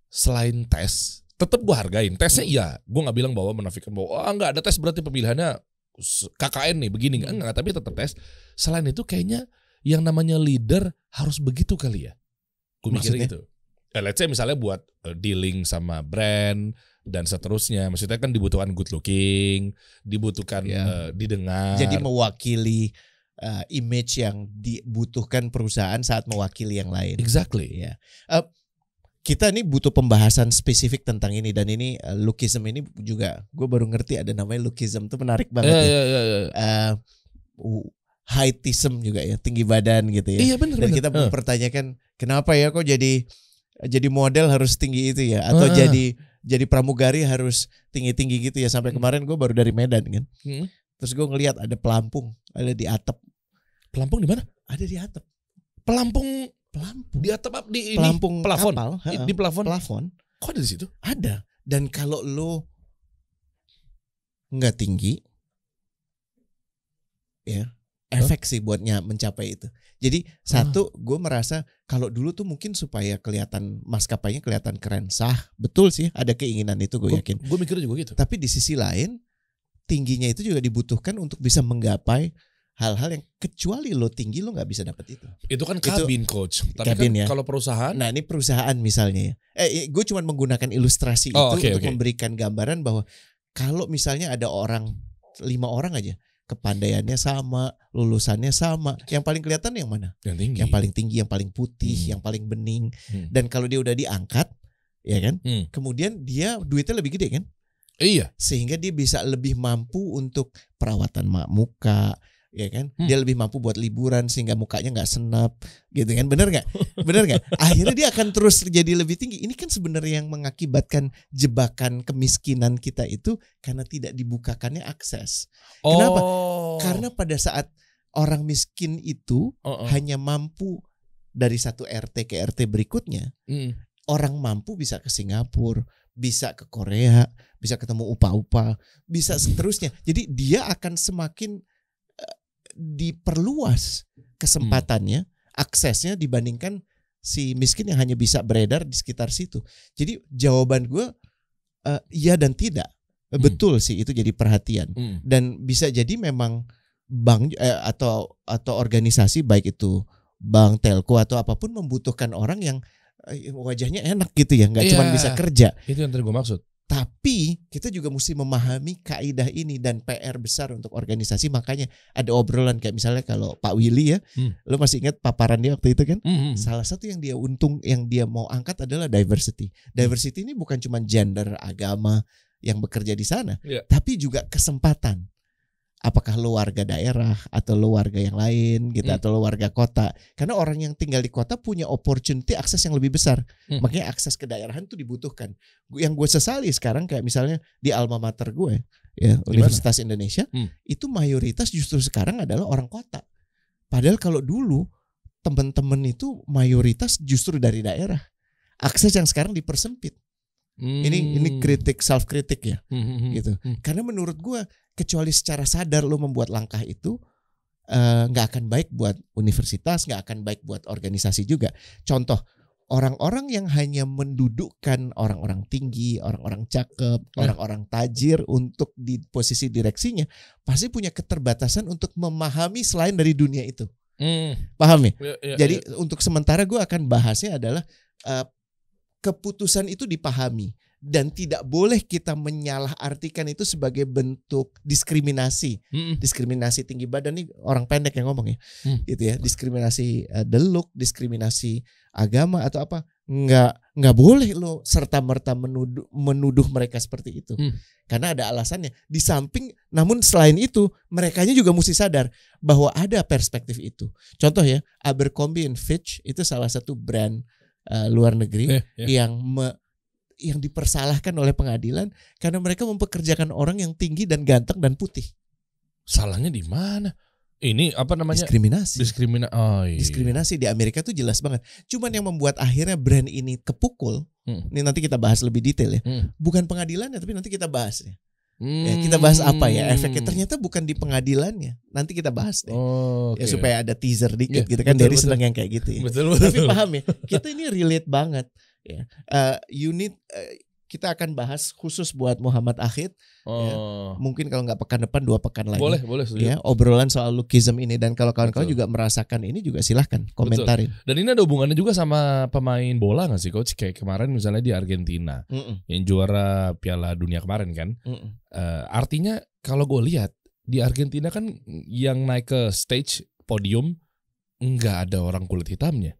Speaker 2: selain tes tetap gue hargain tesnya hmm. iya gue nggak bilang bahwa menafikan bahwa oh, nggak ada tes berarti pemilihannya KKN nih begini nggak enggak hmm. tapi tetap tes selain itu kayaknya yang namanya leader harus begitu kali ya gue mikir gitu eh, let's say misalnya buat eh, dealing sama brand dan seterusnya maksudnya kan dibutuhkan good looking dibutuhkan yeah. Ya. uh, didengar jadi
Speaker 1: mewakili uh, image yang dibutuhkan perusahaan saat mewakili yang lain exactly ya yeah. uh, kita ini butuh pembahasan spesifik tentang ini dan ini uh, lukism ini juga gue baru ngerti ada namanya lukism itu menarik ya, banget yeah, ya. Yeah, yeah, yeah. Ya, ya. Uh, heightism juga ya tinggi badan gitu ya. Iya benar. Dan bener. kita uh. mempertanyakan kenapa ya kok jadi jadi model harus tinggi itu ya atau uh. jadi jadi pramugari harus tinggi tinggi gitu ya sampai hmm. kemarin gue baru dari Medan kan. Hmm. Terus gue ngelihat ada pelampung ada di atap. Pelampung di mana? Ada di atap. Pelampung pelampung di atap di pelampung ini, plafon kapal, ha di plafon plafon kok ada di situ ada dan kalau lo nggak tinggi ya efek sih buatnya mencapai itu jadi satu ah. gue merasa kalau dulu tuh mungkin supaya kelihatan maskapainya kelihatan keren sah betul sih ada keinginan itu gue yakin gue mikir juga gitu tapi di sisi lain tingginya itu juga dibutuhkan untuk bisa menggapai hal-hal yang kecuali lo tinggi lo nggak bisa dapat itu. Itu kan kabin itu, coach. Tapi kabin, kan ya. kalau perusahaan. Nah ini perusahaan misalnya ya. Eh gue cuma menggunakan ilustrasi oh, itu okay, untuk okay. memberikan gambaran bahwa kalau misalnya ada orang lima orang aja kepandaiannya sama, lulusannya sama. Yang paling kelihatan yang mana? Yang tinggi. Yang paling tinggi, yang paling putih, hmm. yang paling bening. Hmm. Dan kalau dia udah diangkat, ya kan? Hmm. Kemudian dia duitnya lebih gede kan? Iya. Sehingga dia bisa lebih mampu untuk perawatan mak muka, ya kan hmm. dia lebih mampu buat liburan sehingga mukanya nggak senap gitu kan bener nggak bener nggak akhirnya dia akan terus jadi lebih tinggi ini kan sebenarnya yang mengakibatkan jebakan kemiskinan kita itu karena tidak dibukakannya akses oh. kenapa karena pada saat orang miskin itu oh, oh. hanya mampu dari satu RT ke RT berikutnya hmm. orang mampu bisa ke Singapura bisa ke Korea bisa ketemu upa-upa bisa seterusnya jadi dia akan semakin diperluas kesempatannya, hmm. aksesnya dibandingkan si miskin yang hanya bisa beredar di sekitar situ. Jadi jawaban gue uh, ya dan tidak. Hmm. Betul sih itu jadi perhatian hmm. dan bisa jadi memang bank eh, atau atau organisasi baik itu bank telco atau apapun membutuhkan orang yang eh, wajahnya enak gitu ya nggak yeah. cuma bisa kerja itu yang tadi gue maksud tapi kita juga mesti memahami kaidah ini dan PR besar untuk organisasi. Makanya ada obrolan kayak misalnya kalau Pak Willy ya, hmm. lo masih ingat paparan dia waktu itu kan? Hmm, hmm. Salah satu yang dia untung yang dia mau angkat adalah diversity. Diversity ini bukan cuma gender, agama yang bekerja di sana, yeah. tapi juga kesempatan apakah lu warga daerah atau lu warga yang lain gitu hmm. atau lu warga kota karena orang yang tinggal di kota punya opportunity akses yang lebih besar hmm. makanya akses ke daerahan itu dibutuhkan yang gue sesali sekarang kayak misalnya di alma mater gue ya Universitas Indonesia hmm. itu mayoritas justru sekarang adalah orang kota padahal kalau dulu temen-temen itu mayoritas justru dari daerah akses yang sekarang dipersempit Hmm. Ini ini hmm. kritik self kritik ya, hmm, hmm, hmm, gitu. Hmm. Karena menurut gue kecuali secara sadar lu membuat langkah itu eh, nggak uh, akan baik buat universitas, nggak akan baik buat organisasi juga. Contoh, orang-orang yang hanya mendudukkan orang-orang tinggi, orang-orang cakep, nah. orang-orang tajir untuk di posisi direksinya, pasti punya keterbatasan untuk memahami selain dari dunia itu. Hmm. Paham ya? ya, ya Jadi ya. untuk sementara gue akan bahasnya adalah uh, keputusan itu dipahami, dan tidak boleh kita menyalahartikan itu sebagai bentuk diskriminasi. Mm-mm. Diskriminasi tinggi badan nih orang pendek yang ngomong ya. Mm. Gitu ya, diskriminasi uh, the look, diskriminasi agama atau apa? Enggak nggak boleh lo serta merta menuduh menuduh mereka seperti itu. Mm. Karena ada alasannya. Di samping namun selain itu, merekanya juga mesti sadar bahwa ada perspektif itu. Contoh ya, Abercrombie and Fitch itu salah satu brand uh, luar negeri yeah, yeah. yang yang dipersalahkan oleh pengadilan karena mereka mempekerjakan orang yang tinggi dan ganteng dan putih. Salahnya di mana? Ini apa namanya? Diskriminasi. Diskrimina oh, iya. Diskriminasi di Amerika itu jelas banget. Cuman yang membuat akhirnya brand ini kepukul, hmm. ini nanti kita bahas lebih detail ya. Hmm. Bukan pengadilannya tapi nanti kita bahas ya. ya hmm. Ya, kita bahas apa ya efeknya ternyata bukan di pengadilannya nanti kita bahas deh oh, okay. ya supaya ada teaser dikit yeah, gitu kan betul, dari betul. seneng yang kayak gitu ya. betul, betul. tapi paham ya kita ini relate banget Ya. Uh, unit uh, kita akan bahas khusus buat Muhammad Akhid. Ya. Oh. Ya. Mungkin kalau nggak pekan depan dua pekan lagi. Boleh, boleh. Ya, obrolan soal lukism ini dan kalau kawan-kawan juga merasakan ini juga silahkan komentarin.
Speaker 2: Betul. Dan ini ada hubungannya juga sama pemain bola nggak sih coach? Kayak kemarin misalnya di Argentina mm -mm. yang juara Piala Dunia kemarin kan. Mm -mm. Uh, artinya kalau gue lihat di Argentina kan yang naik ke stage podium nggak ada orang kulit hitamnya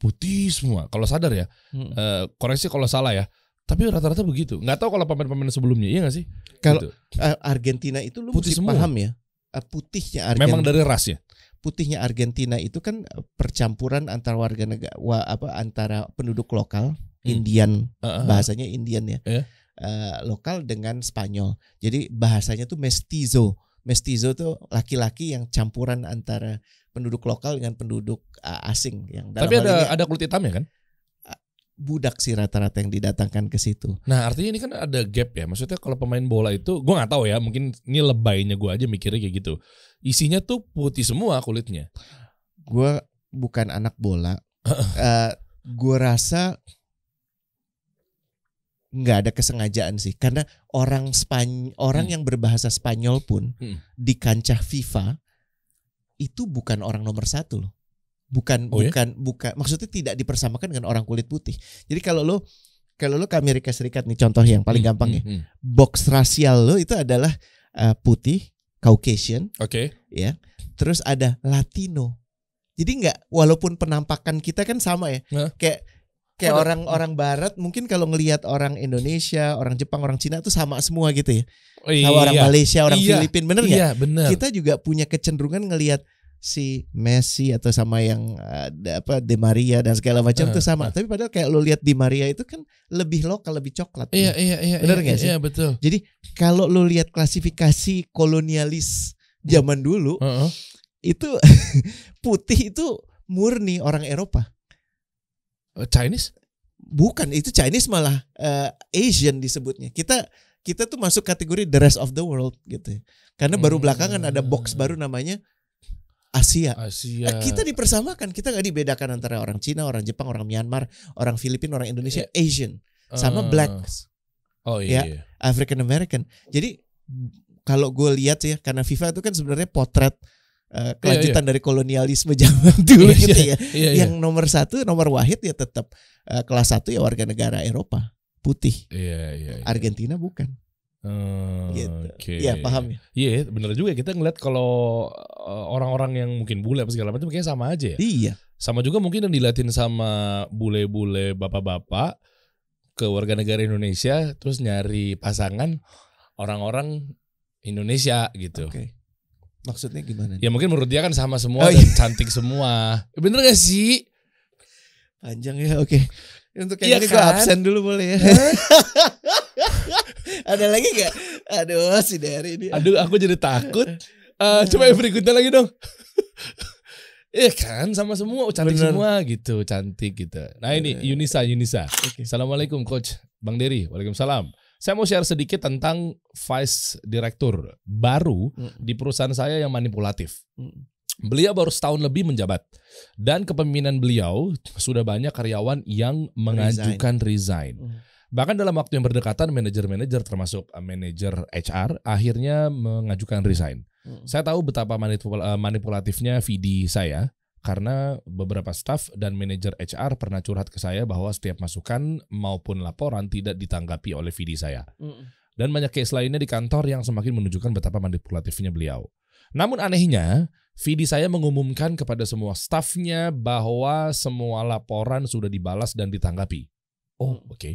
Speaker 2: putih semua kalau sadar ya hmm. e, koreksi kalau salah ya tapi rata-rata begitu nggak tahu kalau pemain-pemain
Speaker 1: sebelumnya iya nggak sih kalau gitu. Eh, Argentina itu lu putih mesti semua. paham ya eh, putihnya Argentina memang dari ras ya putihnya Argentina itu kan percampuran antara warga negara wa, apa antara penduduk lokal hmm. Indian uh, -huh. bahasanya Indian ya yeah. Iya. uh, lokal dengan Spanyol jadi bahasanya tuh mestizo mestizo tuh laki-laki yang campuran antara penduduk lokal dengan penduduk uh, asing yang dalam Tapi ada ini, ada kulit hitam ya kan? budak sih rata-rata yang didatangkan ke situ. Nah
Speaker 2: artinya ini kan ada gap ya. Maksudnya kalau pemain bola itu, gue nggak tahu ya. Mungkin ini lebaynya gue aja mikirnya kayak gitu. Isinya tuh
Speaker 1: putih semua kulitnya. Gue bukan anak bola. uh, eh, gue rasa nggak ada kesengajaan sih. Karena orang Spany orang hmm. yang berbahasa Spanyol pun hmm. di kancah FIFA itu bukan orang nomor satu loh. Bukan oh, iya? bukan ya? bukan maksudnya tidak dipersamakan dengan orang kulit putih. Jadi kalau lo kalau lo ke Amerika Serikat nih contoh yang paling hmm, gampang hmm, ya. Hmm. Box rasial lo itu adalah uh, putih, Caucasian. Oke. Okay. Ya. Terus ada Latino. Jadi nggak walaupun penampakan kita kan sama ya. huh? Kayak kayak orang-orang barat mungkin kalau ngelihat orang Indonesia, orang Jepang, orang Cina tuh sama semua gitu ya. Oh, iya. Kalau orang Malaysia, orang iya. Filipina, bener iya, gak? bener. Kita juga punya kecenderungan ngelihat si Messi atau sama yang ada eh, apa Di Maria dan segala macam uh, tuh eh, sama. Uh. Tapi padahal kayak lo lihat Di Maria itu kan lebih lokal, lebih coklat. Iya, iya, iya. Bener iya, gak sih? Iya, betul. Jadi kalau lo lihat klasifikasi kolonialis zaman dulu, uh -uh. itu putih itu murni orang Eropa. Oh, Chinese? bukan itu Chinese malah uh, Asian disebutnya. Kita kita tuh masuk kategori the rest of the world gitu. Ya. Karena baru hmm. belakangan ada box baru namanya Asia. Asia. Nah, kita dipersamakan, kita nggak dibedakan antara orang Cina, orang Jepang, orang Myanmar, orang Filipina, orang Indonesia, yeah. Asian sama uh. blacks. Oh ya, iya. Ya, African American. Jadi kalau gue lihat ya, karena FIFA itu kan sebenarnya potret uh, kelanjutan yeah, yeah. dari kolonialisme zaman dulu yeah, gitu iya. ya. Yeah, yeah, yang nomor satu, nomor wahid ya tetap uh, eh, kelas satu ya warga negara Eropa putih. Yeah, yeah, yeah. Argentina bukan. Uh, gitu. Okay. Ya paham
Speaker 2: ya. Iya yeah, bener juga ya, kita ngeliat kalau eh, orang-orang yang mungkin bule apa segala macam kayaknya sama aja ya. Iya. Sama juga mungkin yang dilatih sama bule-bule bapak-bapak ke warga negara Indonesia terus nyari pasangan orang-orang Indonesia gitu. Okay.
Speaker 1: Maksudnya gimana? Ya
Speaker 2: mungkin menurut dia kan sama semua oh, iya. dan cantik semua.
Speaker 1: Bener gak sih? Panjang ya, oke. Okay. Untuk yang ya ini kan? gue absen dulu boleh ya. Ada
Speaker 2: lagi gak? Aduh si Derry ini. Aduh aku jadi takut. Uh, coba yang berikutnya lagi dong. Iya kan sama semua oh, cantik Bener. semua gitu, cantik gitu. Nah ini iya. Yunisa, Yunisa. Okay. Assalamualaikum coach. Bang Derry, Waalaikumsalam. Saya mau share sedikit tentang vice director baru hmm. di perusahaan saya yang manipulatif. Hmm. Beliau baru setahun lebih menjabat dan kepemimpinan beliau sudah banyak karyawan yang mengajukan resign. resign. Hmm. Bahkan dalam waktu yang berdekatan manajer-manajer termasuk eh, manajer HR akhirnya mengajukan resign. Hmm. Saya tahu betapa eh, manipulatifnya VD saya karena beberapa staf dan manajer HR pernah curhat ke saya bahwa setiap masukan maupun laporan tidak ditanggapi oleh Vidi saya. Mm. Dan banyak case lainnya di kantor yang semakin menunjukkan betapa manipulatifnya beliau. Namun anehnya, Vidi saya mengumumkan kepada semua stafnya bahwa semua laporan sudah dibalas dan ditanggapi. Oh, mm. oke. Okay.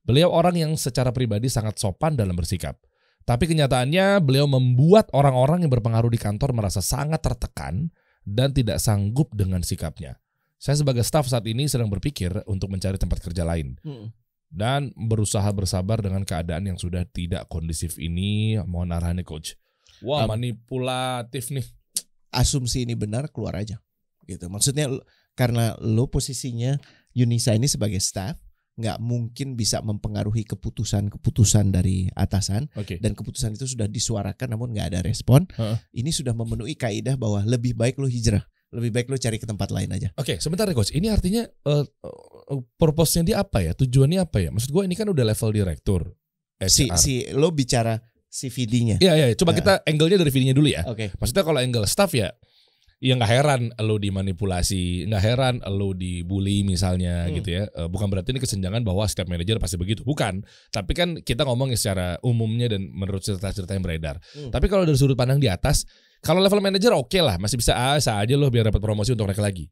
Speaker 2: Beliau orang yang secara pribadi sangat sopan dalam bersikap. Tapi kenyataannya beliau membuat orang-orang yang berpengaruh di kantor merasa sangat tertekan dan tidak sanggup dengan sikapnya. Saya sebagai staf saat ini sedang berpikir untuk mencari tempat kerja lain. Hmm. Dan berusaha bersabar dengan keadaan yang sudah tidak
Speaker 1: kondusif ini. Mohon arahannya coach.
Speaker 2: Wah wow, manipulatif nih.
Speaker 1: Asumsi ini benar keluar aja. Gitu. Maksudnya karena lo posisinya Unisa ini sebagai staff nggak mungkin bisa mempengaruhi keputusan-keputusan dari atasan okay. dan keputusan itu sudah disuarakan namun nggak ada respon uh -uh. ini sudah memenuhi kaidah bahwa lebih baik lo hijrah lebih baik lo cari ke tempat lain aja
Speaker 2: oke okay, sebentar ya coach
Speaker 1: ini artinya uh,
Speaker 2: uh, purpose-nya dia apa ya tujuannya apa ya maksud gue ini kan udah level direktur HR. si si lo bicara si VD-nya. ya ya coba uh. kita angle-nya dari VD-nya dulu ya. Oke. Okay. Maksudnya kalau angle staff ya, Iya nggak heran lo dimanipulasi, nggak heran lo dibully misalnya hmm. gitu ya. Eh, bukan berarti ini kesenjangan bahwa setiap manajer pasti begitu, bukan. Tapi kan kita ngomong secara umumnya dan menurut cerita-cerita yang beredar. Hmm. Tapi kalau dari sudut pandang di atas, kalau level manajer oke okay lah, masih bisa ah, aja lo biar dapat promosi untuk naik lagi.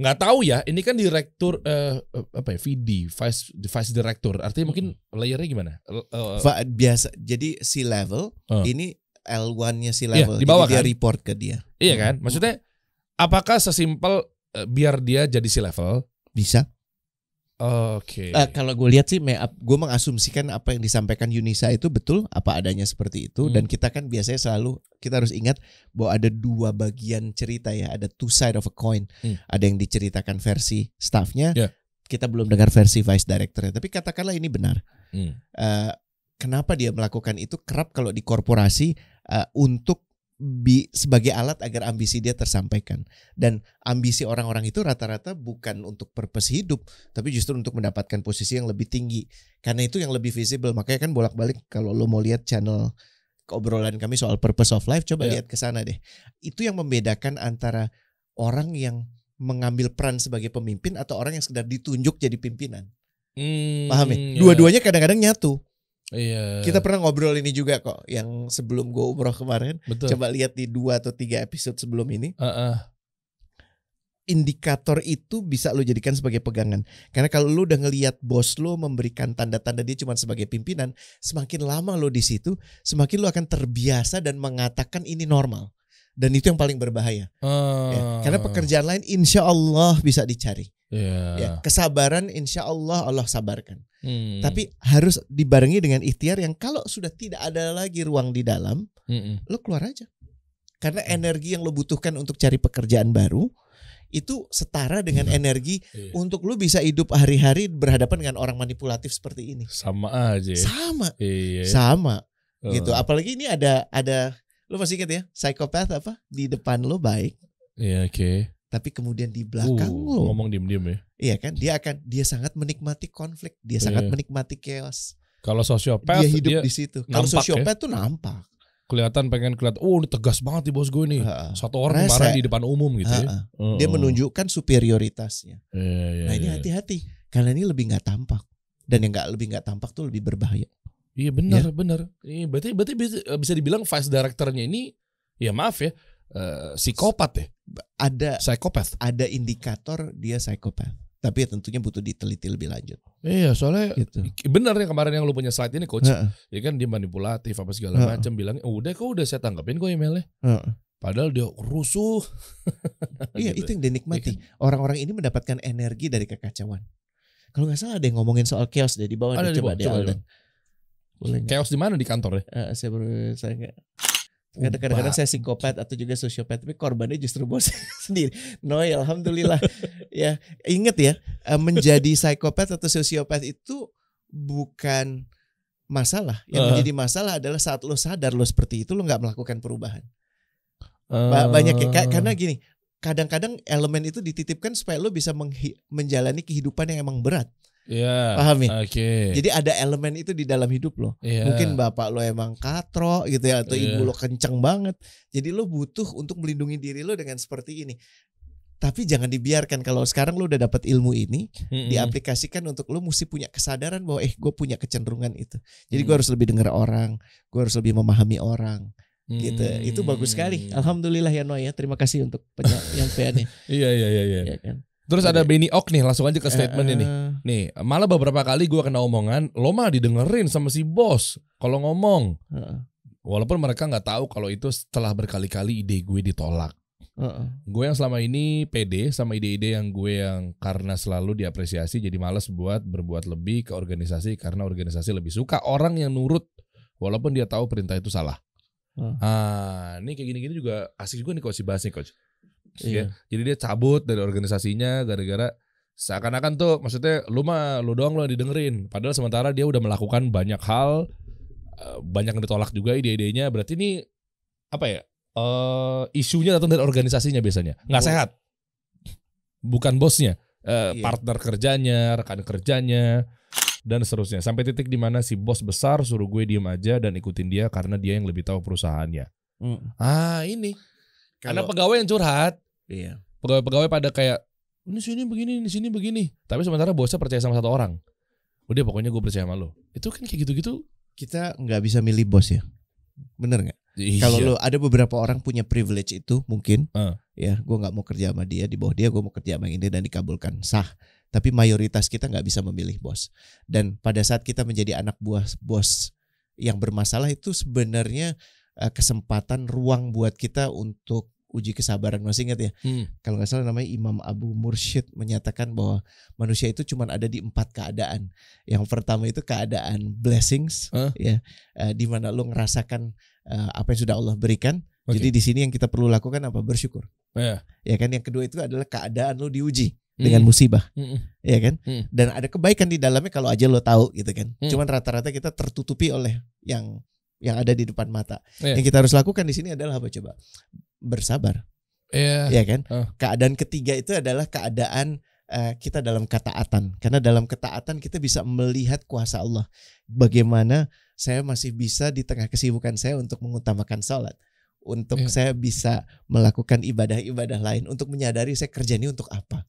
Speaker 2: Nggak tahu ya, ini kan direktur uh, apa ya VD, vice vice director. Artinya mungkin hmm.
Speaker 1: layernya gimana? uh, biasa. Jadi si level uh. ini L1-nya si iya, level. Iya, di bawah kan? dia report ke dia. Iya kan? Hmm.
Speaker 2: Maksudnya apakah sesimpel uh, biar dia jadi si level? Bisa. Oke. Okay. Uh, eh, kalau gue
Speaker 1: lihat sih, gue mengasumsikan apa yang disampaikan Yunisa itu betul apa adanya seperti itu. Hmm. Dan kita kan biasanya selalu kita harus ingat bahwa ada dua bagian cerita ya, ada two side of a coin. Hmm. Ada yang diceritakan versi staffnya, yeah. kita belum dengar versi vice directornya. Tapi katakanlah ini benar. Hmm. Uh, kenapa dia melakukan itu kerap kalau di korporasi uh, untuk bi sebagai alat agar ambisi dia tersampaikan. Dan ambisi orang-orang itu rata-rata bukan untuk purpose hidup, tapi justru untuk mendapatkan posisi yang lebih tinggi. Karena itu yang lebih visible. Makanya kan bolak-balik kalau lo mau lihat channel obrolan kami soal purpose of life, coba yeah. lihat ke sana deh. Itu yang membedakan antara orang yang mengambil peran sebagai pemimpin atau orang yang sekedar ditunjuk jadi pimpinan. mm, Paham ya? Yeah. Dua-duanya kadang-kadang nyatu. Iya. Kita pernah ngobrol ini juga kok yang sebelum gue umroh kemarin. Betul. Coba lihat di dua atau tiga episode sebelum ini. Uh -uh. Indikator itu bisa lo jadikan sebagai pegangan. Karena kalau lo udah ngelihat bos lo memberikan tanda-tanda dia cuma sebagai pimpinan, semakin lama lo di situ, semakin lo akan terbiasa dan mengatakan ini normal dan itu yang paling berbahaya. Uh. Ya, ah. karena pekerjaan lain insya Allah bisa dicari. Yeah. Ya, kesabaran insya Allah Allah sabarkan. Hmm. Tapi harus dibarengi dengan ikhtiar yang kalau sudah tidak ada lagi ruang di dalam, Mm-mm. lo keluar aja. Karena hmm. energi yang lo butuhkan untuk cari pekerjaan baru itu setara dengan hmm. energi iya. untuk lu bisa hidup hari-hari berhadapan dengan orang manipulatif seperti ini. Sama aja. Sama. Iya. Sama. Gitu. Oh. Apalagi ini ada ada Lu masih inget ya? Psikopat apa? Di depan lo baik. Iya, yeah, oke. Okay. Tapi kemudian di belakang uh, lo ngomong diem-diem ya. Iya kan? Dia akan dia sangat menikmati konflik, dia yeah. sangat iya. menikmati chaos. Kalau sosiopat dia hidup dia di situ. Kalau sosiopat ya? tuh nampak.
Speaker 2: Kelihatan pengen kelihatan, oh ini tegas banget nih bos gue nih. Satu orang Rese. marah di depan umum gitu ya. Dia menunjukkan
Speaker 1: superioritasnya. Yeah, yeah, nah ini iya. hati-hati karena ini lebih nggak tampak dan yang nggak lebih nggak tampak tuh lebih berbahaya. Iya benar, ya. benar.
Speaker 2: Iya, berarti berarti bisa eh, bisa dibilang vice directornya ini ya maaf ya, uh, psikopat
Speaker 1: ya. Ada psikopat. Ada indikator dia psikopat. Tapi ya tentunya butuh diteliti lebih lanjut. Iya, soalnya gitu. benar ya kemarin yang lu punya slide ini coach. uh Ya kan dia
Speaker 2: manipulatif apa segala uh-uh. macam bilang, "Udah kok udah saya tanggapin kok emailnya." Uh-uh. Padahal dia rusuh.
Speaker 1: iya, gitu. itu yang dinikmati. Iya. Orang-orang ini mendapatkan energi dari kekacauan. Kalau nggak salah ada yang ngomongin soal chaos deh di bawah ada deh, di bawah, coba, coba, coba. Boleh Chaos di mana di kantor ya? Uh, saya baru saya enggak Kadang-kadang saya psikopat atau juga sosiopat, tapi korbannya justru bos sendiri. No, ya, alhamdulillah. ya, inget eh, ya, menjadi psikopat atau sosiopat itu bukan masalah. Yang uh. menjadi masalah adalah saat lo sadar lo seperti itu, lo nggak melakukan perubahan.
Speaker 3: Uh. Banyak ya, karena
Speaker 1: gini, kadang-kadang elemen itu dititipkan supaya lo bisa menjalani kehidupan yang emang berat. Yeah. Paham ya? Okay. Jadi ada elemen itu di dalam hidup lo. Yeah. Mungkin bapak lo emang katro gitu ya atau yeah. ibu lo kenceng banget. Jadi lo butuh untuk melindungi diri lo dengan seperti ini. Tapi jangan dibiarkan kalau sekarang lo udah dapat ilmu ini mm-hmm. diaplikasikan untuk lo mesti punya kesadaran bahwa eh gue punya kecenderungan itu. Jadi mm. gue harus lebih dengar orang, gue harus lebih memahami orang gitu. Itu bagus sekali. Mm. Alhamdulillah ya Noya. Ya. Terima kasih untuk penyampaiannya. iya iya iya iya. Ya, kan? Terus ada Benny Ok nih, langsung aja ke eh, statement ini eh.
Speaker 2: Nih, malah beberapa kali gue kena omongan, lo mah didengerin sama si bos kalau ngomong. Walaupun mereka nggak tahu kalau itu setelah berkali-kali ide gue ditolak. Gue yang selama ini pede sama ide-ide yang gue yang karena selalu diapresiasi jadi males buat berbuat lebih ke organisasi karena organisasi lebih suka orang yang nurut walaupun dia tahu perintah itu salah. Uh. Ah, ini kayak gini-gini juga asik juga nih coach dibahas nih coach. Iya. Ya. Jadi dia cabut dari organisasinya gara-gara seakan-akan tuh maksudnya lu mah lu doang lu didengerin. Padahal sementara dia udah melakukan banyak hal eh, banyak yang ditolak juga ide-idenya. Berarti ini apa ya? Uh, isunya datang dari organisasinya biasanya. nggak sehat. Bukan bosnya, uh, iya. partner kerjanya, rekan kerjanya dan seterusnya. Sampai titik di mana si bos besar suruh gue diem aja dan ikutin dia karena dia yang lebih tahu perusahaannya. Hmm. Ah ini. karena pegawai yang curhat. Iya. Pegawai-pegawai pada kayak ini sini begini, ini sini begini. Tapi sementara bosnya
Speaker 1: percaya sama satu orang. Udah pokoknya gue percaya sama lo. Itu kan kayak gitu-gitu. Kita nggak bisa milih bos ya. Bener nggak? Iya. Kalau lo ada beberapa orang punya privilege itu mungkin, uh. ya gue nggak mau kerja sama dia di bawah dia, gue mau kerja sama ini dan dikabulkan sah. Tapi mayoritas kita nggak bisa memilih bos. Dan pada saat kita menjadi anak buah bos yang bermasalah itu sebenarnya eh, kesempatan ruang buat kita untuk uji kesabaran masih ingat ya hmm. kalau nggak salah namanya Imam Abu Mursyid menyatakan bahwa manusia itu cuma ada di empat keadaan yang pertama itu keadaan blessings huh? ya uh, di mana lo ngerasakan uh, apa yang sudah Allah berikan okay. jadi di sini yang kita perlu lakukan apa bersyukur yeah. ya kan yang kedua itu adalah keadaan lo diuji hmm. dengan musibah, mm. ya kan? Mm. Dan ada kebaikan di dalamnya kalau aja lo tahu gitu kan. Mm. Cuman rata-rata kita tertutupi oleh yang yang ada di depan mata. Yeah. Yang kita harus lakukan di sini adalah apa coba? bersabar. Iya. Yeah. kan? Uh. Keadaan ketiga itu adalah keadaan uh, kita dalam ketaatan. Karena dalam ketaatan kita bisa melihat kuasa Allah. Bagaimana saya masih bisa di tengah kesibukan saya untuk mengutamakan sholat untuk yeah. saya bisa melakukan ibadah-ibadah lain untuk menyadari saya kerja ini untuk apa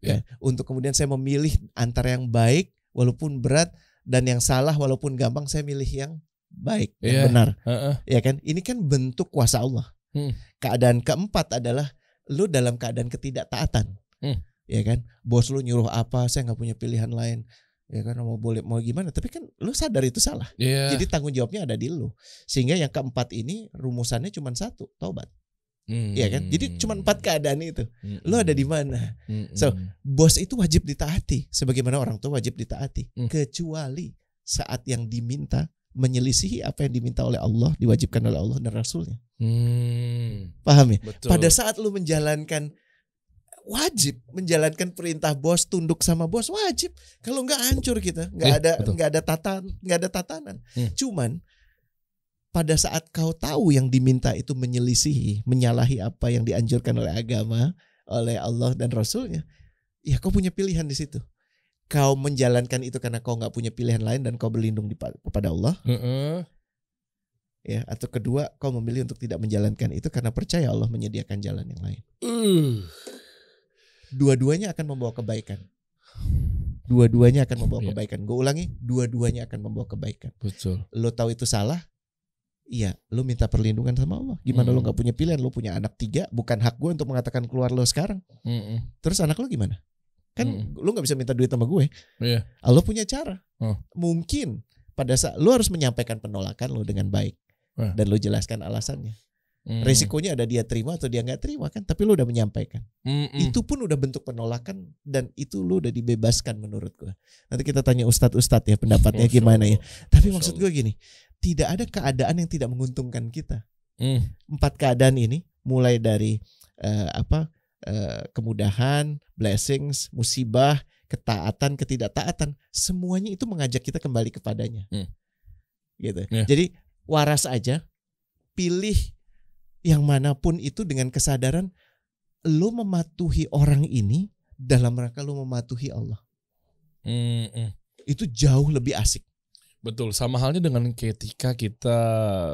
Speaker 1: yeah. ya untuk kemudian saya memilih antara yang baik walaupun berat dan yang salah walaupun gampang saya milih yang baik yeah. Iya. benar uh -uh. ya kan ini kan bentuk kuasa Allah Hmm. Keadaan keempat adalah lu dalam keadaan ketidaktaatan. Hmm. Ya kan? Bos lu nyuruh apa, saya nggak punya pilihan lain. Ya kan mau boleh mau gimana, tapi kan lu sadar itu salah. Yeah. Jadi tanggung jawabnya ada di lu. Sehingga yang keempat ini rumusannya cuma satu, taubat. Hmm. Ya kan? Jadi cuma empat keadaan itu. Hmm. Lu ada di mana? Hmm. So, bos itu wajib ditaati sebagaimana orang tua wajib ditaati, hmm. kecuali saat yang diminta menyelisihi apa yang diminta oleh Allah, diwajibkan oleh Allah dan Rasulnya. Hmm. Paham ya? Betul. Pada saat lu menjalankan wajib menjalankan perintah bos tunduk sama bos wajib kalau nggak hancur kita nggak eh, ada nggak ada tatan nggak ada tatanan hmm. cuman pada saat kau tahu yang diminta itu menyelisihi, menyalahi apa yang dianjurkan oleh agama, oleh Allah dan Rasulnya, ya kau punya pilihan di situ kau menjalankan itu karena kau nggak punya pilihan lain dan kau berlindung di, kepada Allah. Mm -hmm. Ya, atau kedua, kau memilih untuk tidak menjalankan itu karena percaya Allah menyediakan jalan yang lain. Mm. Dua-duanya akan membawa kebaikan. Dua-duanya akan membawa iya. kebaikan. Gue ulangi, dua-duanya akan membawa kebaikan. Betul. Lo tahu itu salah? Iya, lo minta perlindungan sama Allah. Gimana mm. lo nggak punya pilihan? Lo punya anak tiga, bukan hak gue untuk mengatakan keluar lo sekarang. Mm Terus anak lo gimana? Kan hmm. lu nggak bisa minta duit sama gue. Iya. Yeah. punya cara. Oh. Mungkin pada saat lu harus menyampaikan penolakan lu dengan baik dan lu jelaskan alasannya. Hmm. Resikonya ada dia terima atau dia nggak terima kan, tapi lu udah menyampaikan. Hmm. Itu pun udah bentuk penolakan dan itu lu udah dibebaskan menurut gue. Nanti kita tanya ustadz-ustadz ya pendapatnya gimana ya. Tapi maksud gue gini, tidak ada keadaan yang tidak menguntungkan kita. Hmm. Empat keadaan ini mulai dari uh, apa Eh, kemudahan, blessings, musibah, ketaatan, ketidaktaatan, semuanya itu mengajak kita kembali kepadanya. Hmm. Gitu. Yeah. Jadi waras aja, pilih yang manapun itu dengan kesadaran lo mematuhi orang ini dalam rangka lo mematuhi Allah. Hmm. hmm. Itu jauh lebih asik.
Speaker 2: Betul, sama halnya dengan ketika kita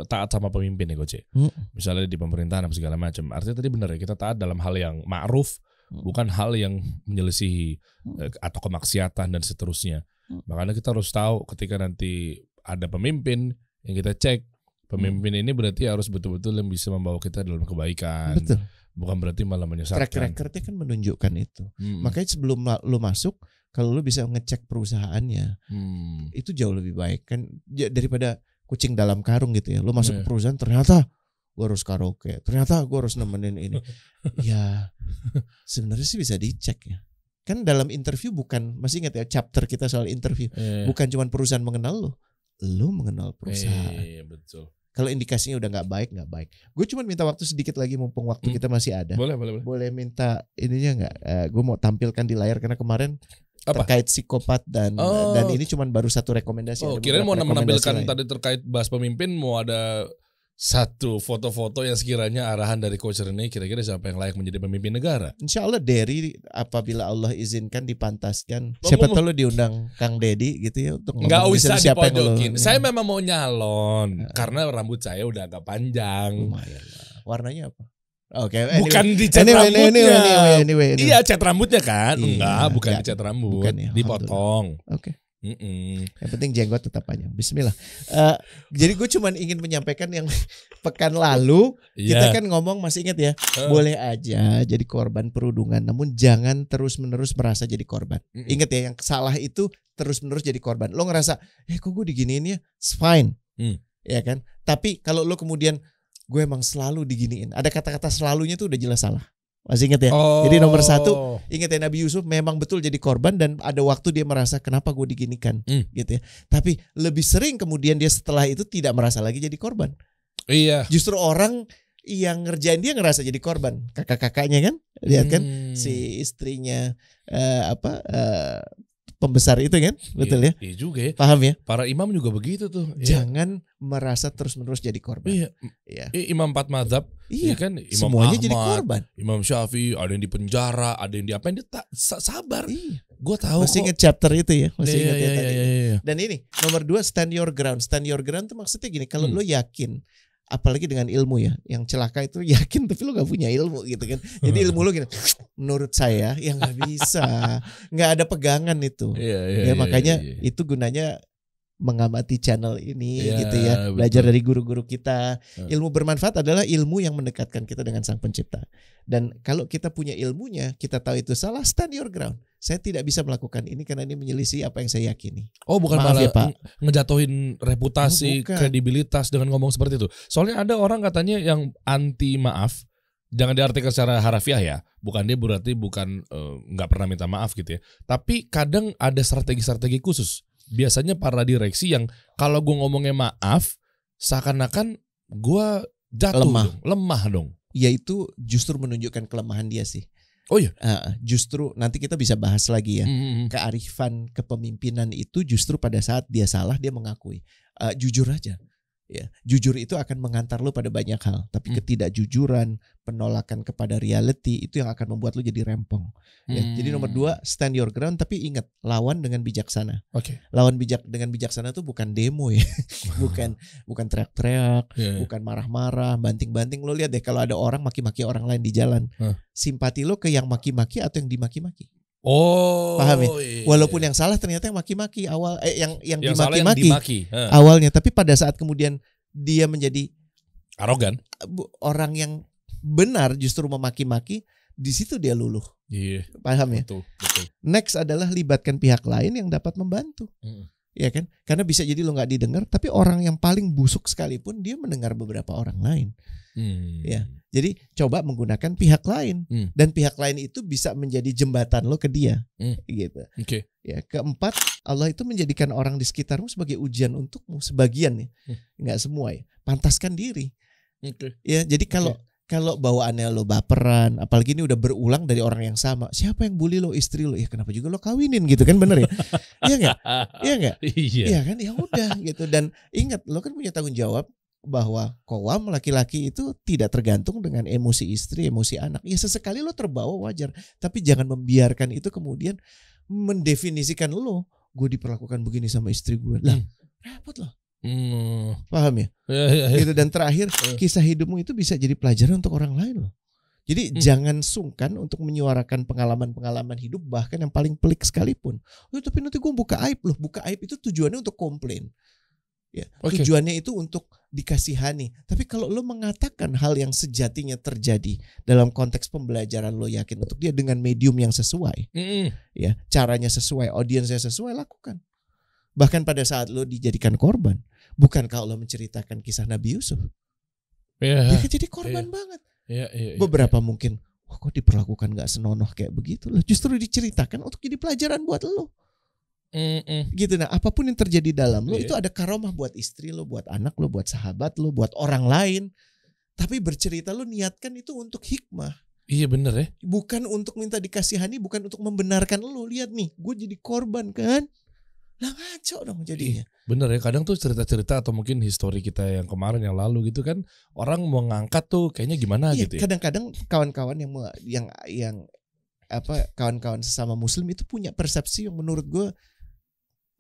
Speaker 2: taat sama pemimpin ya Goce. Ya. Hmm. Misalnya di pemerintahan apa segala macam. Artinya tadi benar ya, kita taat dalam hal yang ma'ruf, hmm. bukan hal yang menyelesihi hmm. Eh, atau kemaksiatan dan seterusnya. Hmm. Makanya kita harus tahu ketika nanti ada pemimpin yang kita cek, pemimpin hmm. ini berarti harus betul-betul yang bisa membawa kita dalam kebaikan. Betul bukan berarti
Speaker 1: malah menyesatkan. Track recordnya kan menunjukkan itu. Hmm. Makanya sebelum lo masuk, kalau lu bisa ngecek perusahaannya hmm. itu jauh lebih baik kan daripada kucing dalam karung gitu ya lu masuk yeah. ke perusahaan ternyata gua harus karaoke ternyata gua harus nemenin ini ya sebenarnya sih bisa dicek ya kan dalam interview bukan masih ingat ya chapter kita soal interview yeah. Iya. bukan cuma perusahaan mengenal lo lo mengenal perusahaan yeah, iya, betul kalau indikasinya udah nggak baik nggak baik gue cuma minta waktu sedikit lagi mumpung waktu hmm. kita masih ada boleh boleh boleh, boleh minta ininya nggak uh, eh, gue mau tampilkan di layar karena kemarin apa? terkait psikopat dan oh. dan ini cuman baru satu rekomendasi. Oh, kira-kira mau menampilkan lain.
Speaker 2: tadi terkait bahas pemimpin mau ada satu foto-foto yang sekiranya arahan dari coach Rene kira-kira siapa yang layak
Speaker 1: menjadi pemimpin negara? Insya Allah Derry apabila Allah izinkan dipantaskan. siapa tahu lo diundang Kang Dedi gitu ya untuk nggak usah siapa dipojokin. Saya
Speaker 2: memang mau nyalon uh, karena rambut saya udah agak panjang. Lumayan. Warnanya apa? Oke, okay, anyway. bukan dicat anyway, rambutnya. Anyway, anyway, anyway, anyway. Iya, cat rambutnya kan? Iya, enggak, bukan dicat rambut, bukan, ya, dipotong.
Speaker 1: Oke. Okay. Mm -mm. Yang penting jenggot tetap panjang. Bismillah. Uh, jadi gue cuman ingin menyampaikan yang pekan lalu yeah. kita kan ngomong masih ingat ya, uh. boleh aja jadi korban perundungan, namun jangan terus-menerus merasa jadi korban. Mm -mm. Ingat ya, yang salah itu terus-menerus jadi korban. Lo ngerasa, eh kok gue diginiin ya? It's fine, mm. ya kan? Tapi kalau lo kemudian gue emang selalu diginiin. Ada kata-kata selalunya tuh udah jelas salah. Masih inget ya? Oh. Jadi nomor oh. satu, inget ya Nabi Yusuf memang betul jadi korban dan ada waktu dia merasa kenapa gue diginikan hmm. gitu ya. Tapi lebih sering kemudian dia setelah itu tidak merasa lagi jadi korban. Iya. Justru orang yang ngerjain dia ngerasa jadi korban kakak-kakaknya kan lihat kan hmm. si istrinya uh, apa uh, pembesar itu kan, iya, betul iya, ya? Iya juga ya. Paham ya? Para imam juga begitu tuh. Iya. Jangan merasa terus-menerus jadi korban. Iya. iya.
Speaker 2: Imam empat madhab, iya ya kan? Imam Semuanya Ahmad, jadi korban. Imam Syafi'i, ada yang di penjara, ada yang di diapain, dia
Speaker 1: tak sabar. Iya. Gue tahu Masih inget chapter itu ya, masih iya, inget iya, ya iya, tadi. Iya, iya, iya. Dan ini nomor dua stand your ground. Stand your ground itu maksudnya gini, kalau hmm. lo yakin apalagi dengan ilmu ya yang celaka itu yakin tapi lu gak punya ilmu gitu kan jadi ilmu lu gitu menurut saya yang gak bisa nggak ada pegangan itu yeah, yeah, ya yeah, makanya yeah, yeah. itu gunanya mengamati channel ini yeah, gitu ya belajar dari guru-guru kita iya. ilmu bermanfaat adalah ilmu yang mendekatkan kita dengan sang pencipta dan kalau kita punya ilmunya kita tahu itu salah stand your ground saya tidak bisa melakukan ini karena ini menyelisih apa yang saya yakini. Oh, bukan Maaf malah ya,
Speaker 2: Pak. ngejatuhin reputasi, oh, kredibilitas dengan ngomong seperti itu. Soalnya ada orang katanya yang anti maaf, jangan diartikan secara harafiah ya. Bukan dia berarti bukan eh, nggak uh, pernah minta maaf gitu ya. Tapi kadang ada strategi-strategi khusus biasanya para direksi yang kalau gue ngomongnya maaf
Speaker 1: seakan-akan gue jatuh lemah dong, lemah ya, dong itu justru menunjukkan kelemahan dia sih Oh iya. Uh, justru nanti kita bisa bahas lagi ya. Mm -hmm. Kearifan kepemimpinan itu justru pada saat dia salah dia mengakui. Uh, jujur aja. Ya, jujur itu akan mengantar lo pada banyak hal, tapi hmm. ketidakjujuran, penolakan kepada reality itu yang akan membuat lo jadi rempong. Ya, Jadi nomor dua, hmm. stand your ground, tapi ingat lawan dengan bijaksana. Oke. Okay. Lawan bijak dengan bijaksana itu bukan demo ya, bukan bukan teriak-teriak, yeah. Iya. bukan marah-marah, banting-banting. Lo lihat deh kalau ada orang maki-maki orang lain di jalan, huh. simpati lo ke yang maki-maki atau yang dimaki-maki? Oh, paham ya. Iya. iya Walaupun iya. yang salah ternyata yang maki-maki awal, eh, yang yang, dimaki-maki dimaki. awalnya, tapi pada saat kemudian dia menjadi arogan, orang yang benar justru memaki-maki, di situ dia luluh. Iya. Paham ya? Next adalah libatkan pihak lain yang dapat membantu. Mm. Ya kan? Karena bisa jadi lo nggak didengar, tapi orang yang paling busuk sekalipun dia mendengar beberapa orang lain. Iya. Hmm. Ya. Jadi coba menggunakan pihak lain hmm. dan pihak lain itu bisa menjadi jembatan lo ke dia. Hmm. Gitu. Oke. Okay. Ya, keempat, Allah itu menjadikan orang di sekitarmu sebagai ujian untukmu sebagian nih, ya. Hmm. semua ya. Pantaskan diri.
Speaker 2: Okay. Ya, jadi kalau
Speaker 1: okay. kalau bawaannya lo baperan, apalagi ini udah berulang dari orang yang sama. Siapa yang bully lo istri lo? Ya kenapa juga lo kawinin gitu kan bener ya? Iya nggak? Iya nggak? Iya. iya kan? Ya udah gitu dan ingat lo kan punya tanggung jawab bahwa kowam laki-laki itu tidak tergantung dengan emosi istri, emosi anak. Ya sesekali lo terbawa wajar, tapi jangan membiarkan itu kemudian mendefinisikan lo, gue diperlakukan begini sama istri gue. Lah, hmm. repot loh. Hmm. Paham ya? ya, ya, ya. Gitu dan terakhir eh. kisah hidupmu itu bisa jadi pelajaran untuk orang lain loh. Jadi hmm. jangan sungkan untuk menyuarakan pengalaman-pengalaman hidup bahkan yang paling pelik sekalipun. Oh, tapi nanti gue buka aib loh. Buka aib itu tujuannya untuk komplain. Ya, okay. Tujuannya itu untuk dikasihani. Tapi kalau lo mengatakan hal yang sejatinya terjadi dalam konteks pembelajaran lo yakin untuk dia dengan medium yang sesuai, mm. ya caranya sesuai, audiensnya sesuai, lakukan. Bahkan pada saat lo dijadikan korban, bukan kalau lo menceritakan kisah Nabi Yusuf, yeah. dia kan jadi korban yeah. banget. Yeah, yeah, yeah, ya. Beberapa yeah. mungkin, wah kok diperlakukan gak senonoh kayak begitu lo. Justru diceritakan untuk jadi pelajaran buat lo. Mm-mm. Eh, eh. gitu nah apapun yang terjadi dalam lo yeah. itu ada karomah buat istri lo buat anak lo buat sahabat lo buat orang lain tapi bercerita lo niatkan itu untuk hikmah Iya bener ya. Bukan untuk minta dikasihani, bukan untuk membenarkan lo. Lihat nih, gue jadi korban kan. Lah ngaco dong jadinya. Iya,
Speaker 2: bener ya, kadang tuh cerita-cerita atau mungkin histori kita yang kemarin
Speaker 1: yang lalu gitu kan orang mau ngangkat tuh kayaknya gimana iya, gitu ya. Kadang-kadang kawan-kawan yang yang yang apa kawan-kawan sesama muslim itu punya persepsi yang menurut gue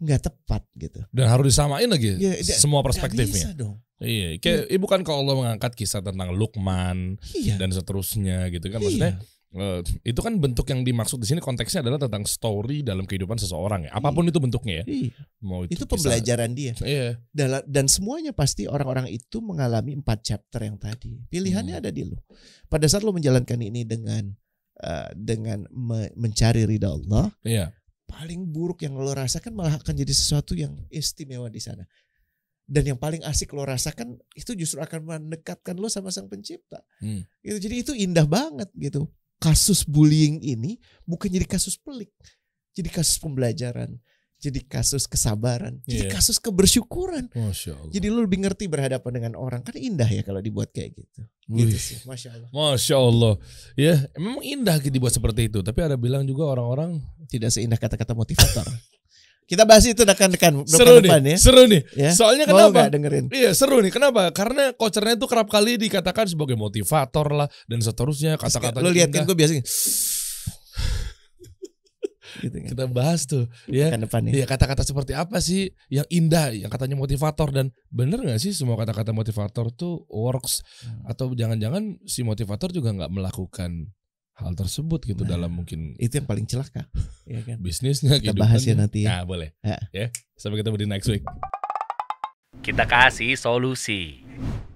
Speaker 1: nggak tepat gitu. Dan harus disamain lagi ya, semua perspektifnya. bisa dong.
Speaker 2: Iya, kayak ya. bukan kalau Allah mengangkat kisah tentang Lukman iya. dan seterusnya gitu kan maksudnya. Iya. Uh, itu kan bentuk yang dimaksud di sini konteksnya adalah tentang story dalam kehidupan seseorang ya apapun
Speaker 1: iya. itu bentuknya ya iya. mau itu, itu pembelajaran kisah. dia iya. dan, dan semuanya pasti orang-orang itu mengalami empat chapter yang tadi pilihannya hmm. ada di lo pada saat lo menjalankan ini dengan uh, dengan me mencari ridha Allah iya paling buruk yang lo rasakan malah akan jadi sesuatu yang istimewa di sana. Dan yang paling asik lo rasakan itu justru akan mendekatkan lo sama sang pencipta. Hmm. Gitu. Jadi itu indah banget gitu. Kasus bullying ini bukan jadi kasus pelik. Jadi kasus pembelajaran jadi kasus kesabaran, yeah. jadi iya. kasus kebersyukuran. Masya Allah. Jadi lu lebih ngerti berhadapan dengan orang. Kan indah ya kalau dibuat kayak gitu. Gitu sih. Masya Allah. Masya Allah. Ya,
Speaker 2: memang indah dibuat seperti itu. Tapi ada bilang juga orang-orang tidak seindah kata-kata motivator.
Speaker 1: Kita bahas itu dekan rekan seru nih, ya. Seru nih. Ya? Soalnya kenapa? dengerin. Iya, seru nih. Kenapa?
Speaker 2: Karena coachernya itu kerap kali dikatakan sebagai motivator lah dan seterusnya kata-kata. Lu liatin gue biasanya gitu kan. Kita bahas tuh ya. ya. Iya, kata-kata seperti apa sih yang indah, yang katanya motivator dan bener nggak sih semua kata-kata motivator tuh works hmm. atau jangan-jangan si motivator juga nggak melakukan hal tersebut gitu nah, dalam mungkin itu yang paling celaka ya kan bisnisnya kita bahas ya nanti ya nah, boleh ya. ya sampai ketemu di next week kita kasih solusi